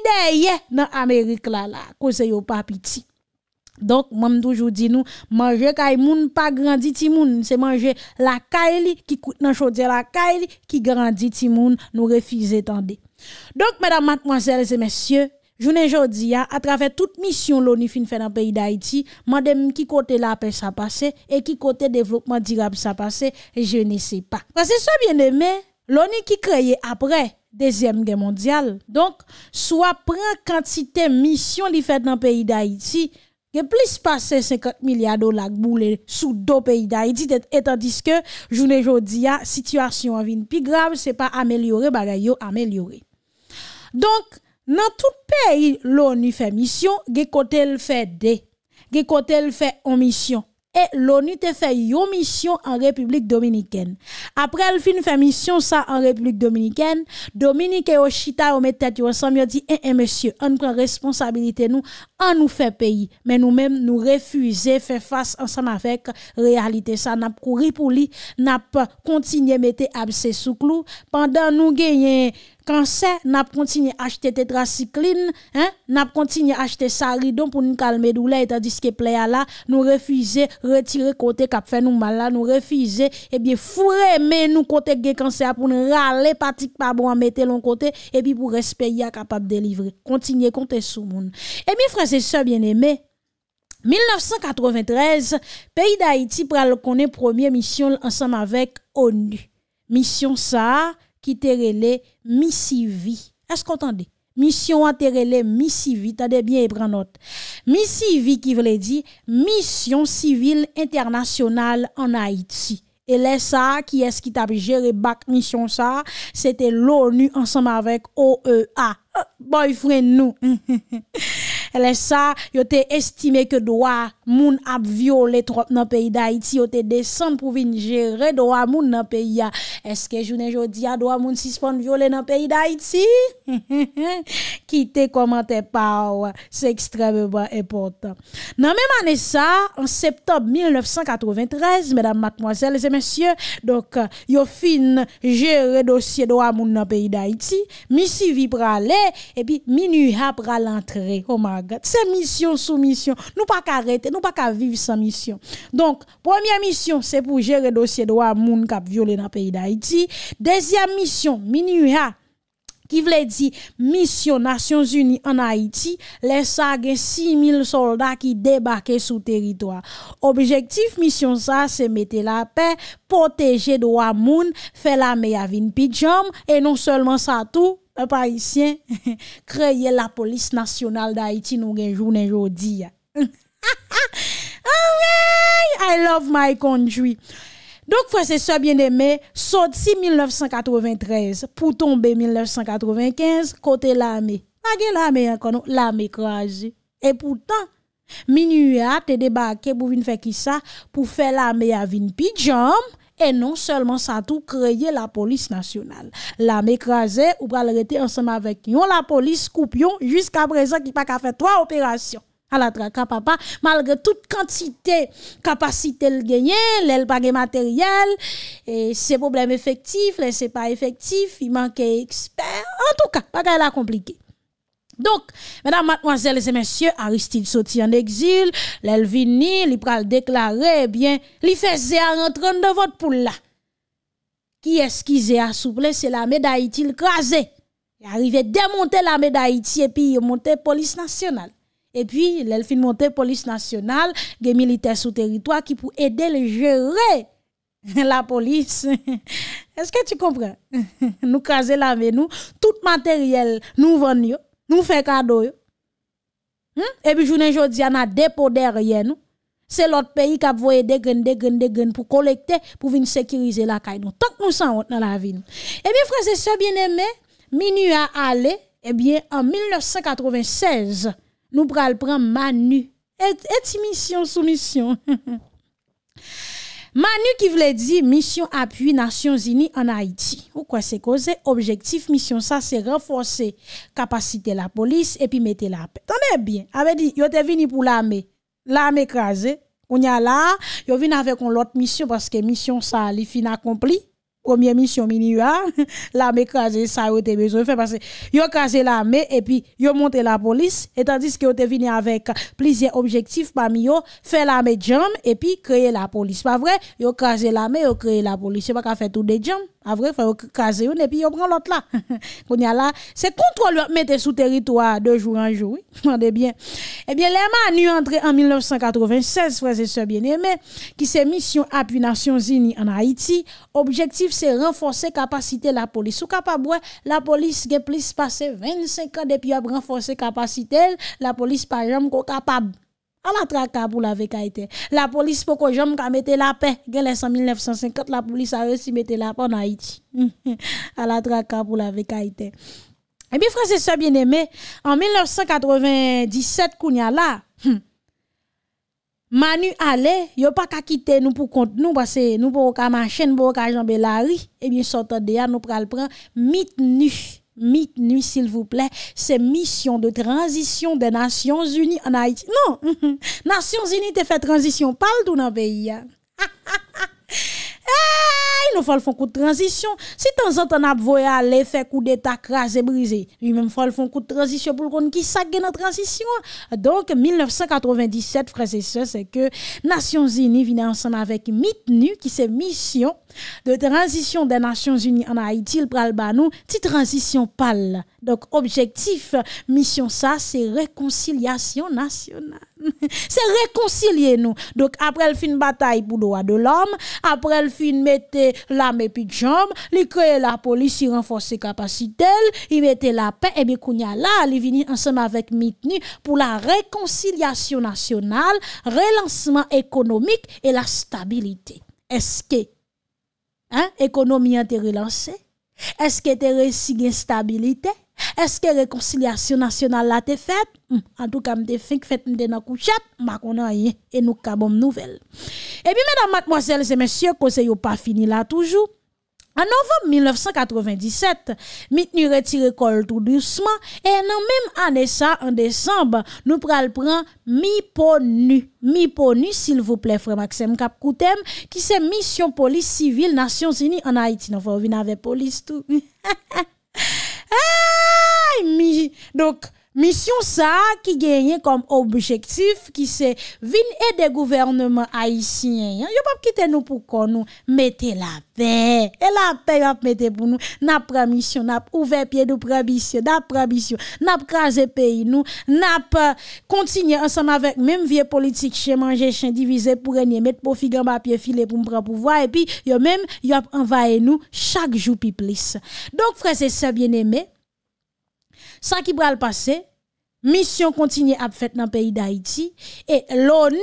dans Amérique là là, cause yo pas petit. Donc, moi, je toujours dit nous, manger kaimoun, e pas grandi timoun. C'est manger la kaili e qui coûte dans la qui e grandit timoun, nous refuser Donc, mesdames, mademoiselles et messieurs, je' jodi à travers travers toute mission l'ONU fait dans le pays d'Haïti, pas qui côté la paix sa et et qui côté développement ça passé et je ne sais pas parce que ça bien aimé. l'ONU qui après après deuxième guerre mondiale donc soit prend quantité mission li dans le pays d'Haïti, Ge plis pase 50 milyar do lak boule sou do peyi da. E tandiske, jounen jodi ya, situasyon avin pi grav, se pa amelyore, bagay yo amelyore. Donk, nan tout peyi louni fe misyon, ge kote l fe de. Ge kote l fe omisyon. et l'ONU fait une mission en République dominicaine. Après elle fin fait mission ça en République dominicaine, Dominique et Oshita ont mis tête ensemble, ont dit "Eh eh monsieur, on prend responsabilité nous, on nous fait pays, mais nous-mêmes nous refuser faire face ensemble avec réalité ça n'a couru pour lui, n'a pas continué mettre abcès sous clou pendant nous gagnons Kansè, nap kontinye achte tetraciklin, nap kontinye achte saridon pou nou kalmedou la, etadis ke ple ya la, nou refize, retire kote kap fe nou mal la, nou refize, ebi fure men nou kote ge kansè a, pou nou rale patik pa bon a mette lon kote, ebi pou respe ya kapap delivre. Kontinye kote sou moun. Ebi eh franse se bien eme, 1993, peyi da Haiti pral konen premier misyon ansam avek ONU. Misyon sa, qui te relé missivi. Est-ce qu'on entendez? Mission les missivi, T'as bien et prends note. Missivi qui voulait dire mission civile internationale en Haïti. Et là, qui est-ce qui t'a géré bac mission ça? C'était l'ONU ensemble avec OEA. Euh, boyfriend nous. Elè sa, yo te estime ke doa moun ap viole trot nan peyi da iti, yo te desen pou vin jere doa moun nan peyi ya. Eske jounen jodi ya doa moun sispan viole nan peyi da iti? quitter commentaire par c'est extrêmement important. Dans même année ça, en septembre 1993, mesdames, mademoiselles et messieurs, donc yo fin gérer dossier droit moun dans pays d'Haïti, missi vi et puis Minuha pral l'entrée. Oh my god, c'est mission sous mission. Nous pas arrêter, nous pas qu'à vivre sans mission. Donc, première mission, c'est pour gérer dossier droit moun cap violé dans pays d'Haïti. Deuxième mission, Minuha, Ki vle di, misyon Nasyon Zuni an Haiti, le sa gen 6.000 soldat ki debake sou teritwa. Objektif misyon sa se mete la pe, poteje do amoun, fe la me avin pidjam, e non selman sa tou, pa isyen, kreye la polis nasyonal d'Haïti nou genjou nen jodi. I love my conjoui. Donk fwese sebyen eme, sot si 1993 pou tombe 1995 kote la me. A gen la me an konon, la me kraze. E poutan, minu ya te debake pou vin fe ki sa pou fe la me avin pidjam e non selman sa tou kreye la polis nasyonal. La me kraze ou pral rete ansama vek yon la polis koup yon jiska prezan ki pa ka fe 3 operasyon. à la traka papa malgré toute quantité capacité le gagner l'el pas matériel et c'est problème effectif c'est pas effectif il manque expert en tout cas pas la compliqué donc, mesdames, mademoiselles et messieurs, Aristide sorti en exil, vinil, il pral déclaré eh bien, il faisait à rentrer de votre poule là. Qui est-ce qui a souple, c'est la médaille il crasé. Il arrivait démonter la médaille et puis il police nationale. Et puis, l'elfine monte police nationale, des militaires sous territoire qui pour aider à gérer la police. Est-ce que tu comprends? nous caser la nous, tout matériel nous vendons, nous fait cadeau. Hmm? Et puis, journée aujourd'hui, on a dépôt derrière nous. C'est l'autre pays qui a voyé des pour collecter, pour venir sécuriser la caille. tant que nous sommes dans la vie. Et eh bien, frères et sœurs bien-aimés, minuit à aller, eh bien, en 1996, nous prenons prendre Manu. Et, et mission soumission. Manu qui voulait dire mission appui Nations Unies en Haïti. Ou quoi c'est causé? Objectif mission ça c'est renforcer capacité la police et puis mettre la paix. est bien, avait dit yo te venu pour l'armée. L'armée écrasée. On y a là, yo venu avec l'autre autre mission parce que mission ça li fin accompli première mission mini ah, l'armée crasée, ça yo te besoin faire parce que yo écrasé l'armée et puis yo monté la police et tandis que yo te venu avec plusieurs objectifs parmi eux faire l'armée jam et puis créer la police pas vrai yo crasé l'armée yo créer la police pas qu'à faire tout des jam Avre, fè yo kaze yon, epi yo bran lot la. Koun ya la, se kontrolo mette sou teritwa de joun anjou, wande bien. Ebyen, lèman yon entre en 1996, fwese se bien eme, ki se misyon apu nation zini an Haiti, objektif se renfose kapasite la polis. Sou kapab wè, la polis gen plis pase 25 an, epi yo renfose kapasite el, la polis pa jam kou kapab. à la traque pour la Haïti, La police pour que j'aime gens la paix. Gèle 1950, la police a aussi mettre la paix en Haïti. à la traque pour la Haïti. Et eh bien, frères et sœurs bien-aimés, en 1997, Kounia là, hum, Manu allait, yo pas qu'à quitter nous pour compte nous parce que nous pour qu'à marcher, nous pour qu'à jamber la rue, et eh bien sortant de là nous pral prendre mit nu nuit, s'il vous plaît, c'est mission de transition des Nations Unies en Haïti. Non, Nations Unies te fait transition, parle tout dans le pays. il nous faut le fond coup de transition. Si de temps en temps, on voyé aller faire coup d'état crasé, brisé, lui-même, il faut le fond coup de transition pour qu'on qui sague dans transition. Donc, 1997, frères et sœurs, c'est que Nations Unies vient ensemble avec MITNU, qui c'est Mission de Transition des Nations Unies en Haïti, le Pralbanou, petite transition pâle. Donc, objectif, mission ça, c'est réconciliation nationale. c'est réconcilier nous donc après le fin bataille pour droit de l'homme après le fin mettre l'armée puis li créer la police il renforcer capacité il mettre la paix et bien a là il ensemble avec Mitni pour la réconciliation nationale relancement économique et la stabilité est-ce que hein économie a relancée est-ce que tu as stabilité Eske rekonciliasyon nasyonal la te fet? An hmm, tou kam te fink fet mte nan kouchat, makonan ye, e nou kabom nouvel. Ebi, menam, makmwazel, zemensye, koseyo pa fini la toujou. An novem 1997, mit nou retire kol tou douceman, e nan mem anesa, an desamb, nou pral pran, mi po nu, mi po nu, sil vouple fwe maksem kap koutem, ki se misyon polis sivil nasyon zini an Haiti. Nan fwe ou vi nan ve polis tou. Ha ah! ha ha! Ha ha ha! donc, Mission ça qui gagne comme objectif qui c'est vin aider gouvernement haïtien. Yo pas quitter nous pour qu'on nous mettez la paix. Et la paix va mettre pour nous. N'a pas mission, n'a ouvert pied de mission, n'a pas mission, n'a pays nous, n'a pas continuer ensemble avec même vieux politique chez manger Chez divisé pour régner mettre pour ma papier filé pour prendre pouvoir et puis yo même yo envahi nous chaque jour plus. Donc frère c'est ça bien aimé ça qui va le passer, mission continue à faire dans le pays d'Haïti et l'ONU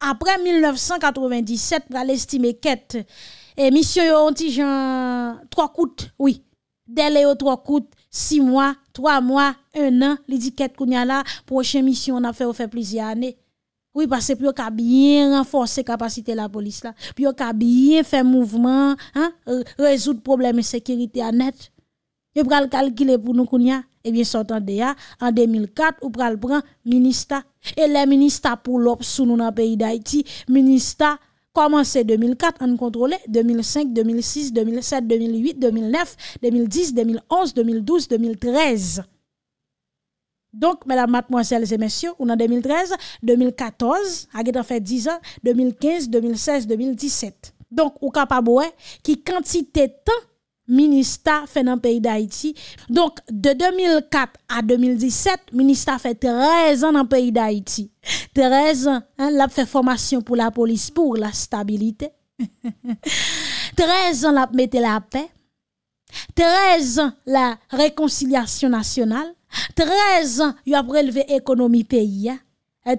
après 1997 va l'estimer quête et mission yon ti 3 coûts oui délai trois coûts 6 mois 3 mois 1 an l'étiquette qu'on la prochaine mission on a fait fait plusieurs années oui, parce que vous bien renforcer capacité la police là, puis bien fait mouvement, hein, résoudre résoudre problème de sécurité à net. Vous pouvez calculer pour nous kounya. Ebyen son tan de ya, an 2004, ou pral pran, minista. E le minista pou lop sou nou nan peyi da iti, minista, koman se 2004, an kontrole, 2005, 2006, 2007, 2008, 2009, 2010, 2011, 2012, 2013. Donk, mèdame, matmoansèles et messieurs, ou nan 2013, 2014, agè tan fè 10 ans, 2015, 2016, 2017. Donk, ou kapabouè, ki kantite tan ministère fait dans le pays d'Haïti. Donc, de 2004 à 2017, ministère fait 13 ans dans le pays d'Haïti. 13 ans, hein, Il a fait formation pour la police, pour la stabilité. 13 ans, l'a mis la paix. 13 ans, la réconciliation nationale. 13 ans, il a prélevé l'économie pays.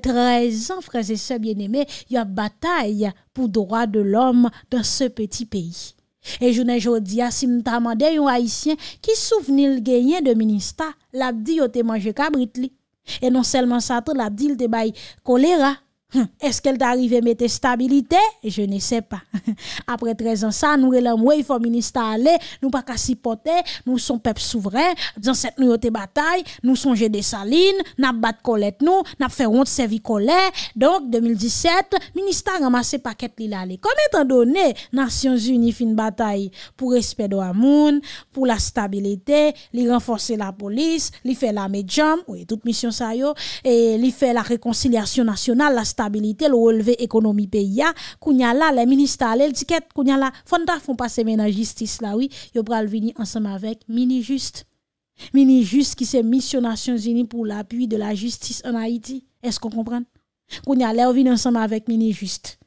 13 ans, frères et sœurs bien-aimés, il y a bataille pour droit de l'homme dans ce petit pays. E jounen jodi asim ta mande yon haisyen ki souvenil genyen de ministar Labdi yo te manje kabrit li E non selman satan labdi yo te bay kolera Hmm, est-ce qu'elle t'arrive à mettre stabilité? Je ne sais pas. Après 13 ans, ça, nous relèvons, il faut ministre aller, nous pas qu'à supporter, nous sommes peuple souverain, dans cette nouvelle bataille, nous songeons des salines, nous bat Colette nous, avons fait honte servi Colette. Donc, 2017, ministère ramassé paquet li allé. Comme étant donné, Nations Unies fait une bataille pour respect de la pour la stabilité, li renforcer la police, li fait la médium, oui, toute mission ça et li fait la réconciliation nationale, la stabilité lo wolve ekonomi pe ya koun ya la le ministare le etiket koun ya la fondafon pa semena jistis la yo pral vini ansam avek mini jist mini jist ki se missionasyon zini pou la apuy de la jistis an Haiti es kon kompran? koun ya la yo vini ansam avek mini jist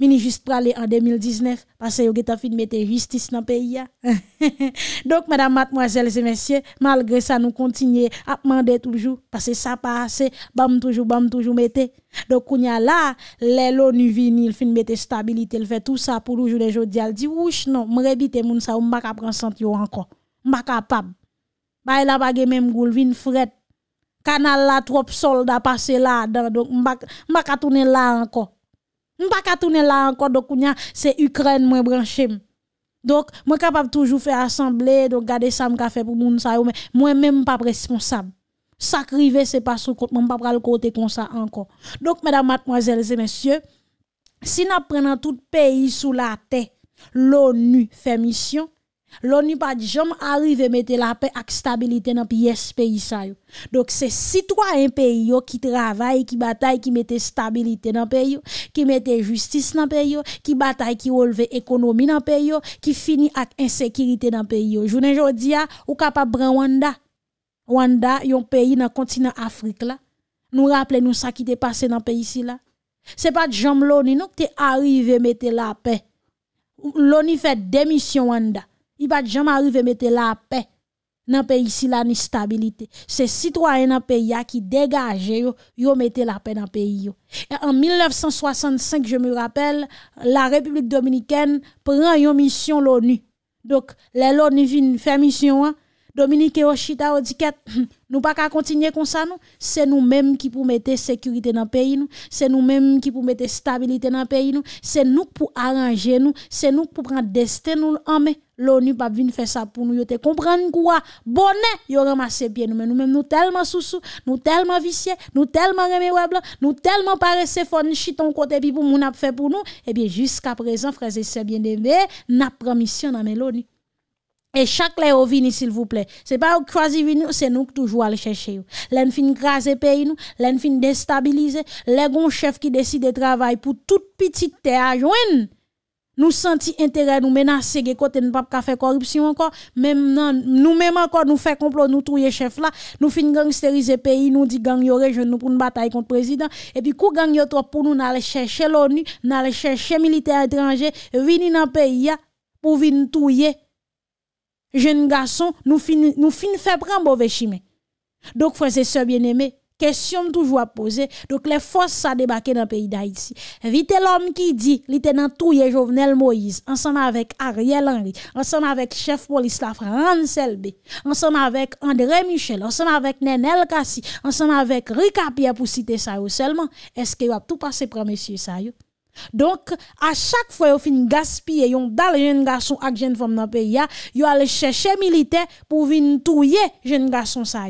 Mini juste aller en 2019 parce que vous avez de mettre justice dans le pays. Donc, madame, mademoiselles et messieurs, malgré ça, nous continuons à demander toujours parce que ça passe, bam toujours, bam toujours mettez. Donc, on y a là, l'ONU vient, il fin mettre stabilité, il fait tout ça pour le jour dis, elle dit, ouch, non, m'rebite moun sa, ou m'a prendre senti encore. M'a capable. Bah, la bague même goul, vin fret. Canal là, trop soldat passe là, donc m'a tourner là encore. Je ne pas tourner là encore, donc c'est Ukraine, moi branché. Donc, moi capable toujours faire assemblée, donc garder ça, je fait pour moun ça, mais moi même pas responsable. Ça crivé, c'est pas sous compte, moi pas le côté comme ça encore. Donc, mesdames, mademoiselles et messieurs, si nous prenons tout pays sous la terre, l'ONU fait mission, Loni pat jom arive mette la pe ak stabilite nan pi yes pe isa yo. Dok se sitwa en pe yo ki travay, ki batay, ki mette stabilite nan pe yo, ki mette justice nan pe yo, ki batay, ki wolve ekonomi nan pe yo, ki fini ak insekiriti nan pe yo. Jounen jodi ya, ou kapap brend Wanda. Wanda, yon peyi nan kontinant Afrik la. Nou rapple nou sa ki te pase nan pe isi la. Se pat jom loni, nou ki te arive mette la pe. Loni fet demisyon Wanda. I bat jam arive mette la pe nan pe isi la ni stabilite. Se sitwoyen nan pe ya ki degaje yo, yo mette la pe nan pe yo. E en 1965, je me rappel, la Republik Dominikène pren yo misyon l'ONU. Dok, lè l'ONU fin fè misyon an, Dominikè, Oshita, Odikè, nou pa ka kontinye kon sa nou, se nou menm ki pou mette sekurite nan peyi nou, se nou menm ki pou mette stabilite nan peyi nou, non. se nou pou aranje nou, se nou pou pran desten nou l'anmey, l'ONU pas venir faire ça pour nous, y te comprendre quoi? Bonnet, yo ramassé pied nous, mais nous même nous tellement sous nous tellement viciés, nous tellement remé web nous tellement paresseux fon chiton côté puis pour moun a fait pour nous, et eh bien jusqu'à présent frères et sœurs bien-aimés, n'a pas mission dans l'ONU. Et chaque lè ou vini, s'il vous plaît. C'est pas ou croisi vini, c'est nous qui toujours aller chercher. L'en fin graser pays nous, l'en fin déstabiliser, les gon chef qui décident de travailler pour toute petite terre à joindre nous senti intérêt nous menacer que côté ne pas faire corruption encore même nous même encore nous fait complot nous touyer chef là nous fin gangsteriser pays nous dit gang yo nous pour une bataille contre président et puis coup gang yo pour nous aller chercher l'ONU aller chercher militaires étrangers venir dans pays pour venir touyer jeune garçon. nous fin nous fin faire prendre mauvais chemin donc frères et sœurs bien-aimés Question toujours à poser. Donc, les forces ça débarqué dans le pays d'Haïti. Vite l'homme qui dit, il était dans Jovenel Moïse, ensemble avec Ariel Henry, ensemble avec chef police la France ensemble avec André Michel, ensemble avec Nenel Kassi, ensemble avec Rika Pierre pour citer ça seulement. Est-ce qu'il va tout passer pour monsieur ça donc, à chaque fois vous fin gaspiller yon dal jeune garçon ak jeune femme dans pays, vous allez chercher militaire pour venir touyer jeune garçon sa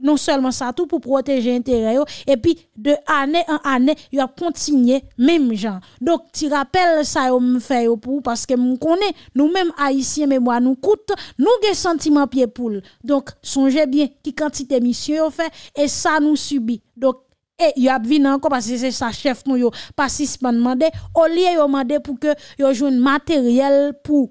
non seulement ça tout pour protéger intérêt et puis de année en année il a continué même gens donc tu rappelles ça me fait pour parce que nous connaissons, nous mêmes haïtiens moi nous coûte nous des sentiment pied poule donc songez bien qui quantité mission fait et ça nous subit donc et il a encore parce que c'est sa chef nous yo pas si demandé au lieu yo demandé pour que yo joue matériel pour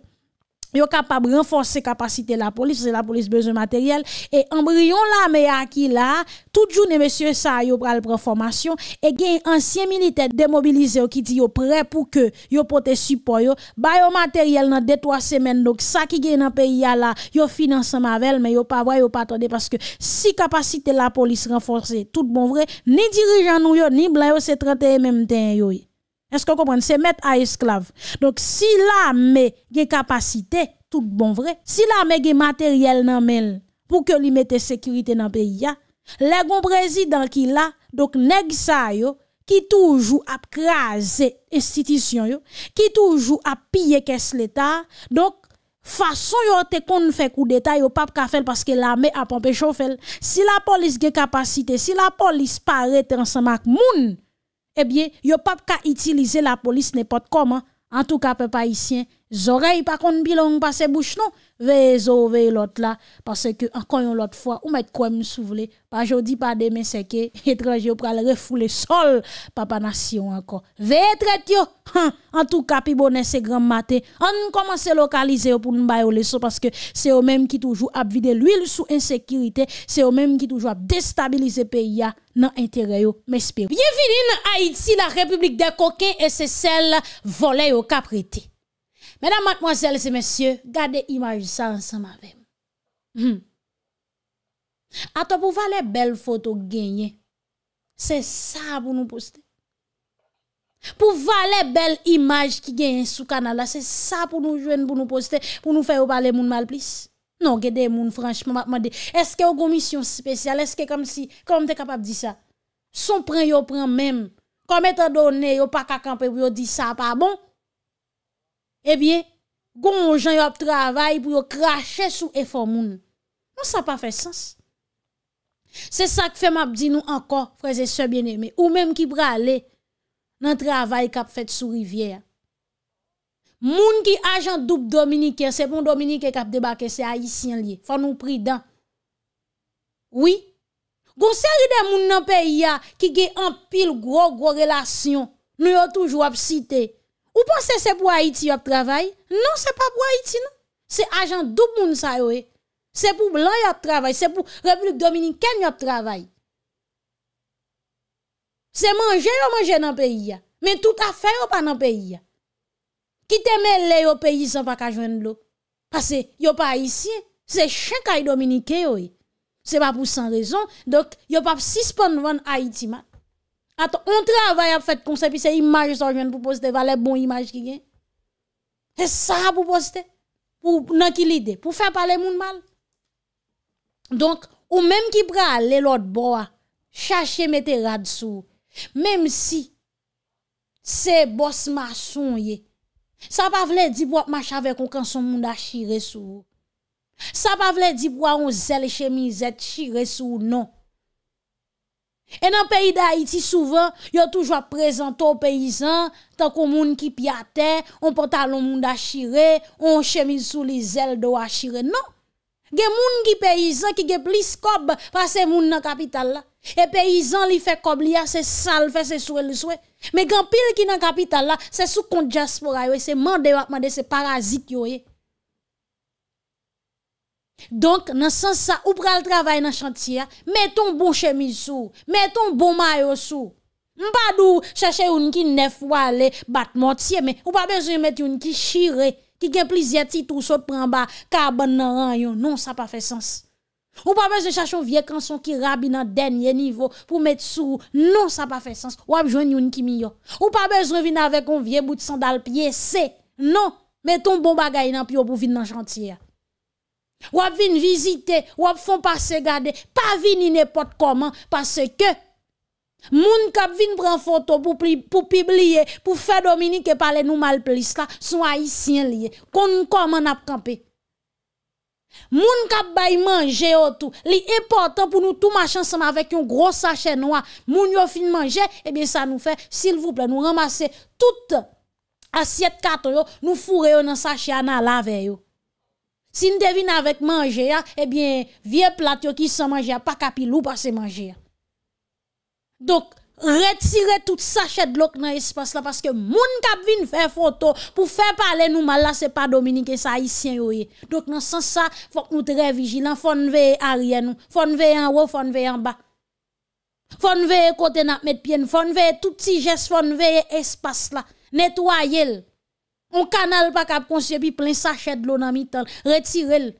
yo kapab renfors se kapasite la polis, se la polis bezo materyel, e ambriyon la mey aki la, tout joun e mesye sa yo pral preformasyon, e gen yon ansyen milite demobilize yo ki di yo pre pou ke yo pote supo yo, bayo materyel nan detwa semen, dok sa ki gen nan peyi ya la, yo finanse mavel, men yo pa vwe yo patode, paske si kapasite la polis renfors se tout bon vwe, ni dirijan nou yo, ni blayo se trateye menmten yo yi. se met a esklav. Si la me ge kapasite, tout bon vre, si la me ge materyel nan men, pou ke li mete sekirite nan peyi ya, le gon prezident ki la, neg sa yo, ki toujou ap kraze institisyon yo, ki toujou ap piye kes leta, donk fason yo te kon fek ou detay yo pap kafel paske la me ap anpechofel. Si la polis ge kapasite, si la polis parete ansan mak moun, eh bien, a pas qu'à utiliser la police n'importe comment. En tout cas, pas ici. Zoreille pas kon pas passe bouche non veille veille l'autre là parce que encore une fois vous met quoi vous souvle pas jodi pas demain c'est que étrangers prennent le refouler sol papa nation encore veille traite yo hein? en tout cas pi bonne c'est grand matin on commence localiser pour nous bailler les parce que c'est eux même qui toujours a vider l'huile sous insécurité c'est eux même qui toujours déstabilisé déstabiliser pays à nan intérêt yo m'espère bienvenue en Haïti la république des coquins et c'est celle voler au caprété. Mesdames, mademoiselles et messieurs, gardez l'image. ça ensemble avec moi. Attends, hmm. pour voir les belles photos gagnées, c'est ça pour nous poster. Pour voir les belles images qui gagnent sous canal c'est ça pour nous jouer, pour nous poster, pour nous faire parler moun mal plus. Non, gade moun, franchement, est-ce que une mission spéciale, est-ce que comme si, comme es capable de dire ça? Son prend, yo prend même. Comme étant donné, yo pas qu'à camper, dire dit ça pas bon. Ebyen, eh goun jen yo ap travay pou yo krashe sou efo moun. Moun sa pa fe sens. Se sa k fe map di nou ankon, freze se bieneme. Ou menm ki prale nan travay kap fet sou rivye. Moun ki ajan dup Dominike, sepon Dominike kap debake se a yi sin liye. Fa nou pri dan. Oui, goun seri de moun nan peya ki ge an pil gro-gro relasyon. Nou yo toujou ap sitey. Ou pa se se pou Haiti yo ap travay? Non, se pa pou Haiti nan. Se ajan dup moun sa yo e. Se pou Blanc yo ap travay. Se pou Republik Dominikèm yo ap travay. Se manje yo manje nan peyi ya. Men tout a fè yo pa nan peyi ya. Ki te men le yo peyi san pa kajwen lò. Pase yo pa Haitien, se chen kaj Dominikè yo e. Se pa pou san rezon. Dok yo pa si spon vwenn Haiti man. Aton, on travay ap fèt konsepi se imaj sa jwen pou pozite valè bon imaj ki gen. E sa pou pozite pou nan ki lide pou fè pale moun mal. Donk, ou mèm ki pral lè lòt bo a, chache mète rad sou. Mèm si, se bòs ma son ye, sa pa vlè di bo ap ma chave kon kan son moun da shire sou. Sa pa vlè di bo a on zè lè chemi zèt shire sou nou. E nan peyi da Haiti souven, yo toujwa prezento peyi zan, tan kon moun ki pi ate, on pota loun moun da shire, on chemi sou li zel do a shire. Non, gen moun ki peyi zan ki gen plis kob pa se moun nan kapital la. E peyi zan li fe kob li a, se sal fe, se sou el sou e. Me gen pil ki nan kapital la, se sou kont diaspora yo e, se mande wapman de se parazit yo e. Donk nan sans sa ou pral travay nan chantiyan Meton bon chemiz sou Meton bon mayo sou Mpa dou chache yon ki nef wale bat motye Men ou pa bezre met yon ki shire Ki gen plizye tit ou sot pranba Kaban nan an yon Non sa pa fe sens Ou pa bezre chache yon vie konson ki rabi nan denye nivou Pou met sou Non sa pa fe sens Ou ap jwen yon ki miyo Ou pa bezre vin avè kon vie bout sandal piye se Non Meton bon bagay nan pyo pou vin nan chantiyan Ou à venir visiter, ou à font passer garder, pas venir n'importe comment parce que moun k'ap vinn prendre photo pour pour publier, pour faire Dominique parler nous mal plus là, sont haïtiens liés. Kon comment n'a Les Moun kap bay manger tout. Li important pour nous tout marcher ensemble avec un gros sachet noir. Moun yo fin manger, eh bien ça nous fait s'il vous plaît nous ramasser toute assiette carton nous fourrer dans sachet à laver Sin devine avek manje ya, ebyen, vie plat yo ki san manje ya, pa kapil ou pa se manje ya. Dok, retire tout sachet blok nan espas la, paske moun kap vine fè foto pou fè pale nouman la se pa dominike sa isyen yo ye. Dok nan sens sa, fok nou tre vijilan, fon veye ariye nou, fon veye an wo, fon veye an ba. Fon veye kote nan met pien, fon veye tout si jes, fon veye espas la, netwaye lè. On canal pas cap concepi plein sachet de l'eau dans mitan, retirer le.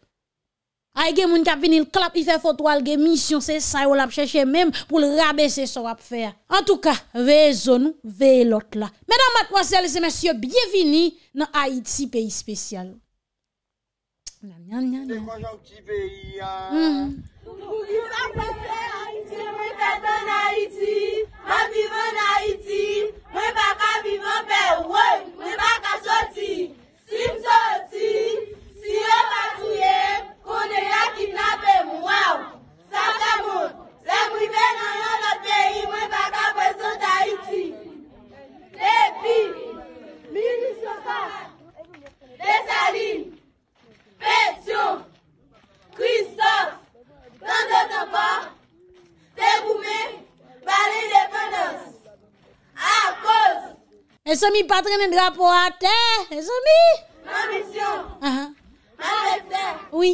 Aïe gen moun kap vinil clap, il fait photo al gen mission, c'est ça ou l'a cherché même pour le rabaisser son va faire. En tout cas, raison, nous, veillez l'autre là. Mesdames, mademoiselles et messieurs, bienvenue dans Haïti pays spécial. Aseke men grapo ate. E zon mi? Nan misyon. An. Ah, ah. Man fwak. Oui.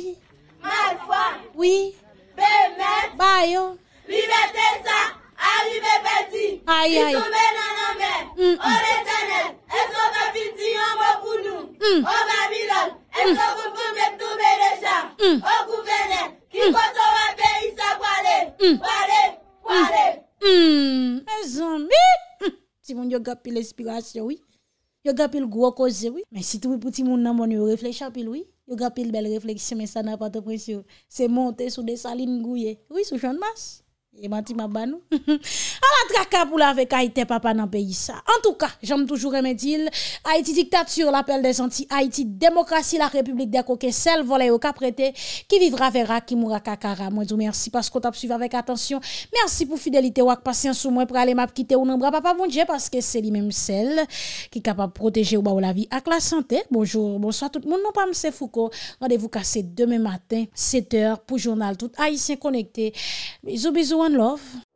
Man fwak. Oui. Ben men. Bayon. Libe te sa. An libe pe ti. Ayay. Ki sou men nan anmen. O retenen. E sou be fiti yon wapou nou. O babi dan. E sou kou fwak betou me de sa. O kou venen. Ki koso wapen isa wale. Wale. Wale. Mmm. E zon mi? Ti moun yo gapi l'espirasyon wii. Yo gapil gros cause oui, mais si tout petit monde nan mon yo réfléchir pile oui, yo gapil belle réflexion mais ça n'a pas de pression. C'est monter sous des salines gouillées. Oui, sous jeune masse. Et avec papa dans pays ça. En tout cas, j'aime toujours aimer dire Haïti dictature, l'appel des anti Haïti démocratie, la République des coquets, celle volée au caprété qui vivra verra qui mourra kakara. Moi vous merci parce qu'on t'a suivi avec attention. Merci pour fidélité ou patience pour aller m'a quitter ou de papa bon Dieu parce que c'est lui même celle qui est capable de protéger ou la vie avec la santé. Bonjour, bonsoir tout le monde. Non pas monsieur Foucault. Rendez-vous cassé demain matin 7h pour journal tout haïtien connecté. Bisous bisous love